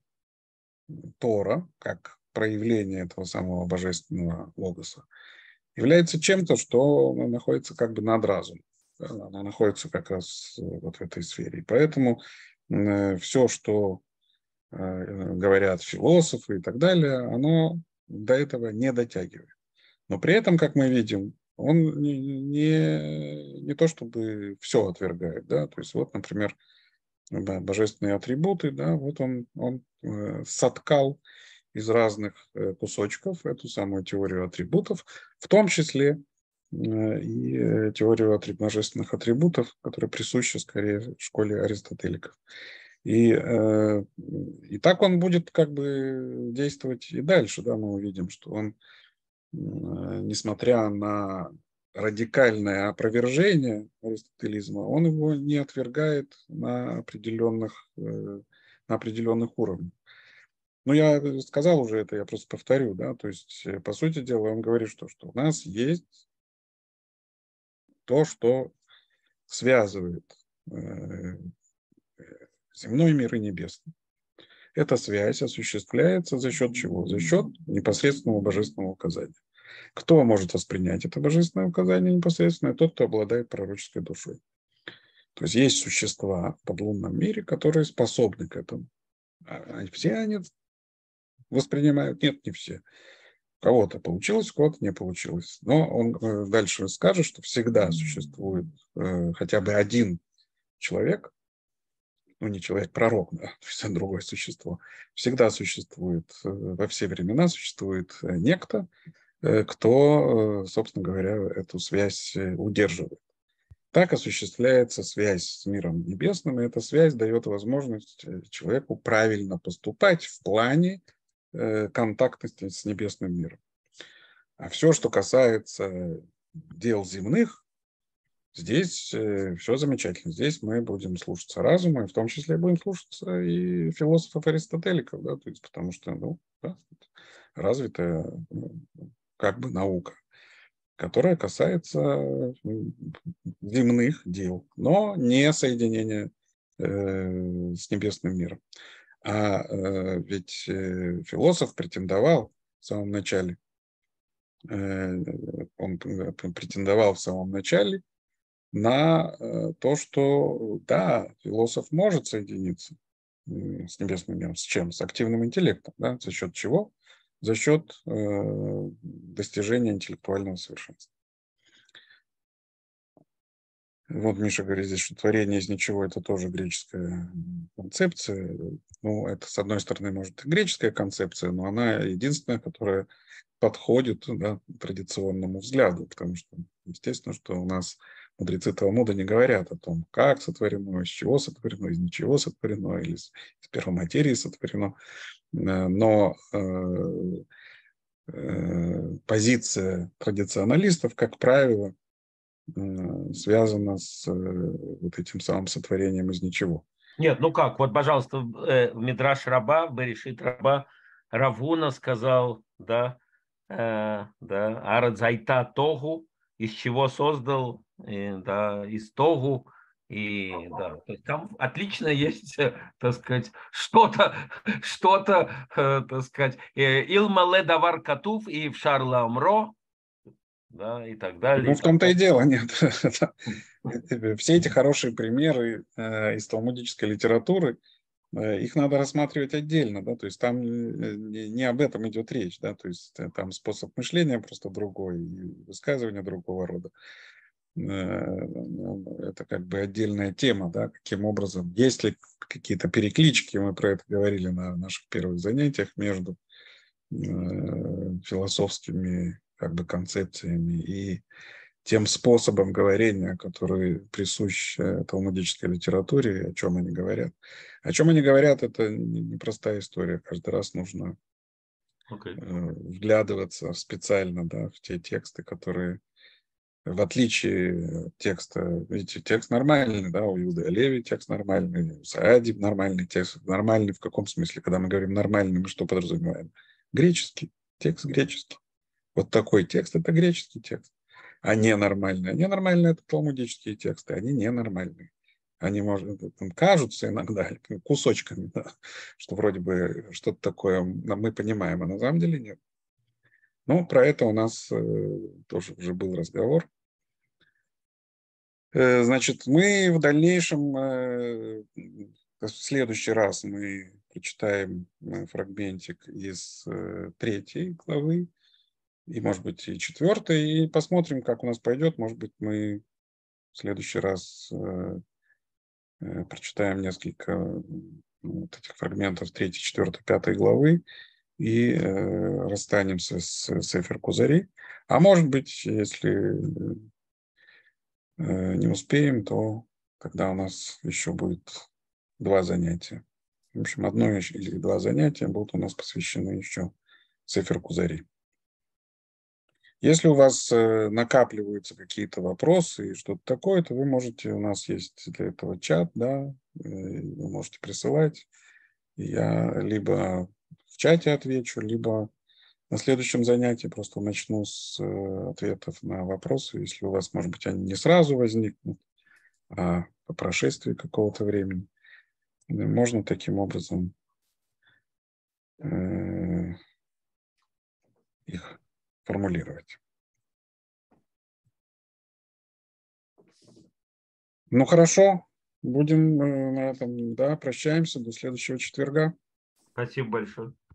Тора, как проявление этого самого божественного логоса, является чем-то, что ну, находится как бы над разумом она находится как раз э, вот в этой сфере. И поэтому э, все, что э, говорят философы и так далее, оно до этого не дотягивает. Но при этом, как мы видим, он не, не, не то чтобы все отвергает, да, то есть вот, например, божественные атрибуты, да, вот он, он соткал из разных кусочков эту самую теорию атрибутов, в том числе Э, и э, теорию от множественных атрибутов, которые присущи скорее школе аристотеликов. И, э, и так он будет как бы действовать и дальше. Да, мы увидим, что он, несмотря на радикальное опровержение аристотелизма, он его не отвергает на определенных, на определенных уровнях. Ну, я сказал уже это, я просто повторю, да, то есть, по сути дела, он говорит, что, что у нас есть то, что связывает э, земной мир и небесный. Эта связь осуществляется за счет чего? За счет непосредственного божественного указания. Кто может воспринять это божественное указание непосредственно? Тот, кто обладает пророческой душой. То есть есть существа в подлунном мире, которые способны к этому. А, а все они воспринимают? Нет, не все кого-то получилось, у кого-то не получилось. Но он э, дальше скажет, что всегда существует э, хотя бы один человек, ну не человек, пророк, да, то другое существо. Всегда существует, э, во все времена существует э, некто, э, кто, э, собственно говоря, эту связь удерживает. Так осуществляется связь с миром небесным, и эта связь дает возможность человеку правильно поступать в плане Э, контакт с небесным миром. А все, что касается дел земных, здесь э, все замечательно. Здесь мы будем слушаться разума, и в том числе будем слушаться и философов аристотеликов, да, то есть потому что ну, да, развита ну, как бы наука, которая касается э, земных дел, но не соединения э, с небесным миром. А э, ведь э, философ претендовал в самом начале. Э, он претендовал в самом начале на э, то, что да, философ может соединиться э, с небесным миром. С чем? С активным интеллектом. Да? За счет чего? За счет э, достижения интеллектуального совершенства. Вот Миша говорит здесь, что творение из ничего – это тоже греческая концепция. Ну, это, с одной стороны, может, и греческая концепция, но она единственная, которая подходит да, традиционному взгляду, потому что, естественно, что у нас мудрецы Талмуда не говорят о том, как сотворено, из чего сотворено, из ничего сотворено, или из, из первоматерии сотворено. Э, но э, э, позиция традиционалистов, как правило, связано с э, вот этим самым сотворением из ничего. Нет, ну как, вот, пожалуйста, э, Мидраш Раба, Берешит Раба, Равуна сказал, да, э, да, Арадзайта Тогу, из чего создал, и, да, из Тогу, и да, то есть там отлично есть, э, так сказать, что-то, что-то, э, так сказать, Илмале Давар Катув и в Шарла Амро, да, и так далее. Ну, в том-то и дело, нет. Все эти хорошие примеры э, из талмудической литературы, э, их надо рассматривать отдельно, да, то есть там э, не об этом идет речь, да, то есть там способ мышления просто другой, высказывание другого рода. Ну, это как бы отдельная тема, да, каким образом, есть ли какие-то переклички, мы про это говорили на наших первых занятиях между философскими как бы концепциями и тем способом говорения, который присущ э, талмудической литературе, о чем они говорят. О чем они говорят, это непростая история. Каждый раз нужно okay. Э, вглядываться специально да, в те тексты, которые в отличие от текста, видите, текст нормальный, да, у Юды Олеви текст нормальный, у Саади нормальный текст, нормальный в каком смысле, когда мы говорим нормальный, мы что подразумеваем? Греческий, текст греческий. Вот такой текст – это греческий текст, а ненормальный. А ненормальный – это талмудические тексты, они ненормальные. Они, может, э, там, кажутся иногда кусочками, да, что вроде бы что-то такое мы понимаем, а на самом деле нет. Но про это у нас э, тоже уже был разговор. Э, значит, мы в дальнейшем, в следующий раз мы прочитаем фрагментик из третьей главы, и, может быть, и четвертый, и посмотрим, как у нас пойдет. Может быть, мы в следующий раз э, э, прочитаем несколько вот этих фрагментов третьей, четвертой, пятой главы и э, расстанемся с Сефер Кузари. А может быть, если не успеем, то когда у нас еще будет два занятия. В общем, одно или два занятия будут у нас посвящены еще Сефер Кузари. Если у вас э, накапливаются какие-то вопросы и что-то такое, то вы можете, у нас есть для этого чат, да, э, вы можете присылать. Я либо в чате отвечу, либо на следующем занятии просто начну с э, ответов на вопросы, если у вас, может быть, они не сразу возникнут, а по прошествии какого-то времени. Можно таким образом их формулировать. Ну хорошо, будем э, на этом, да, прощаемся до следующего четверга. Спасибо большое.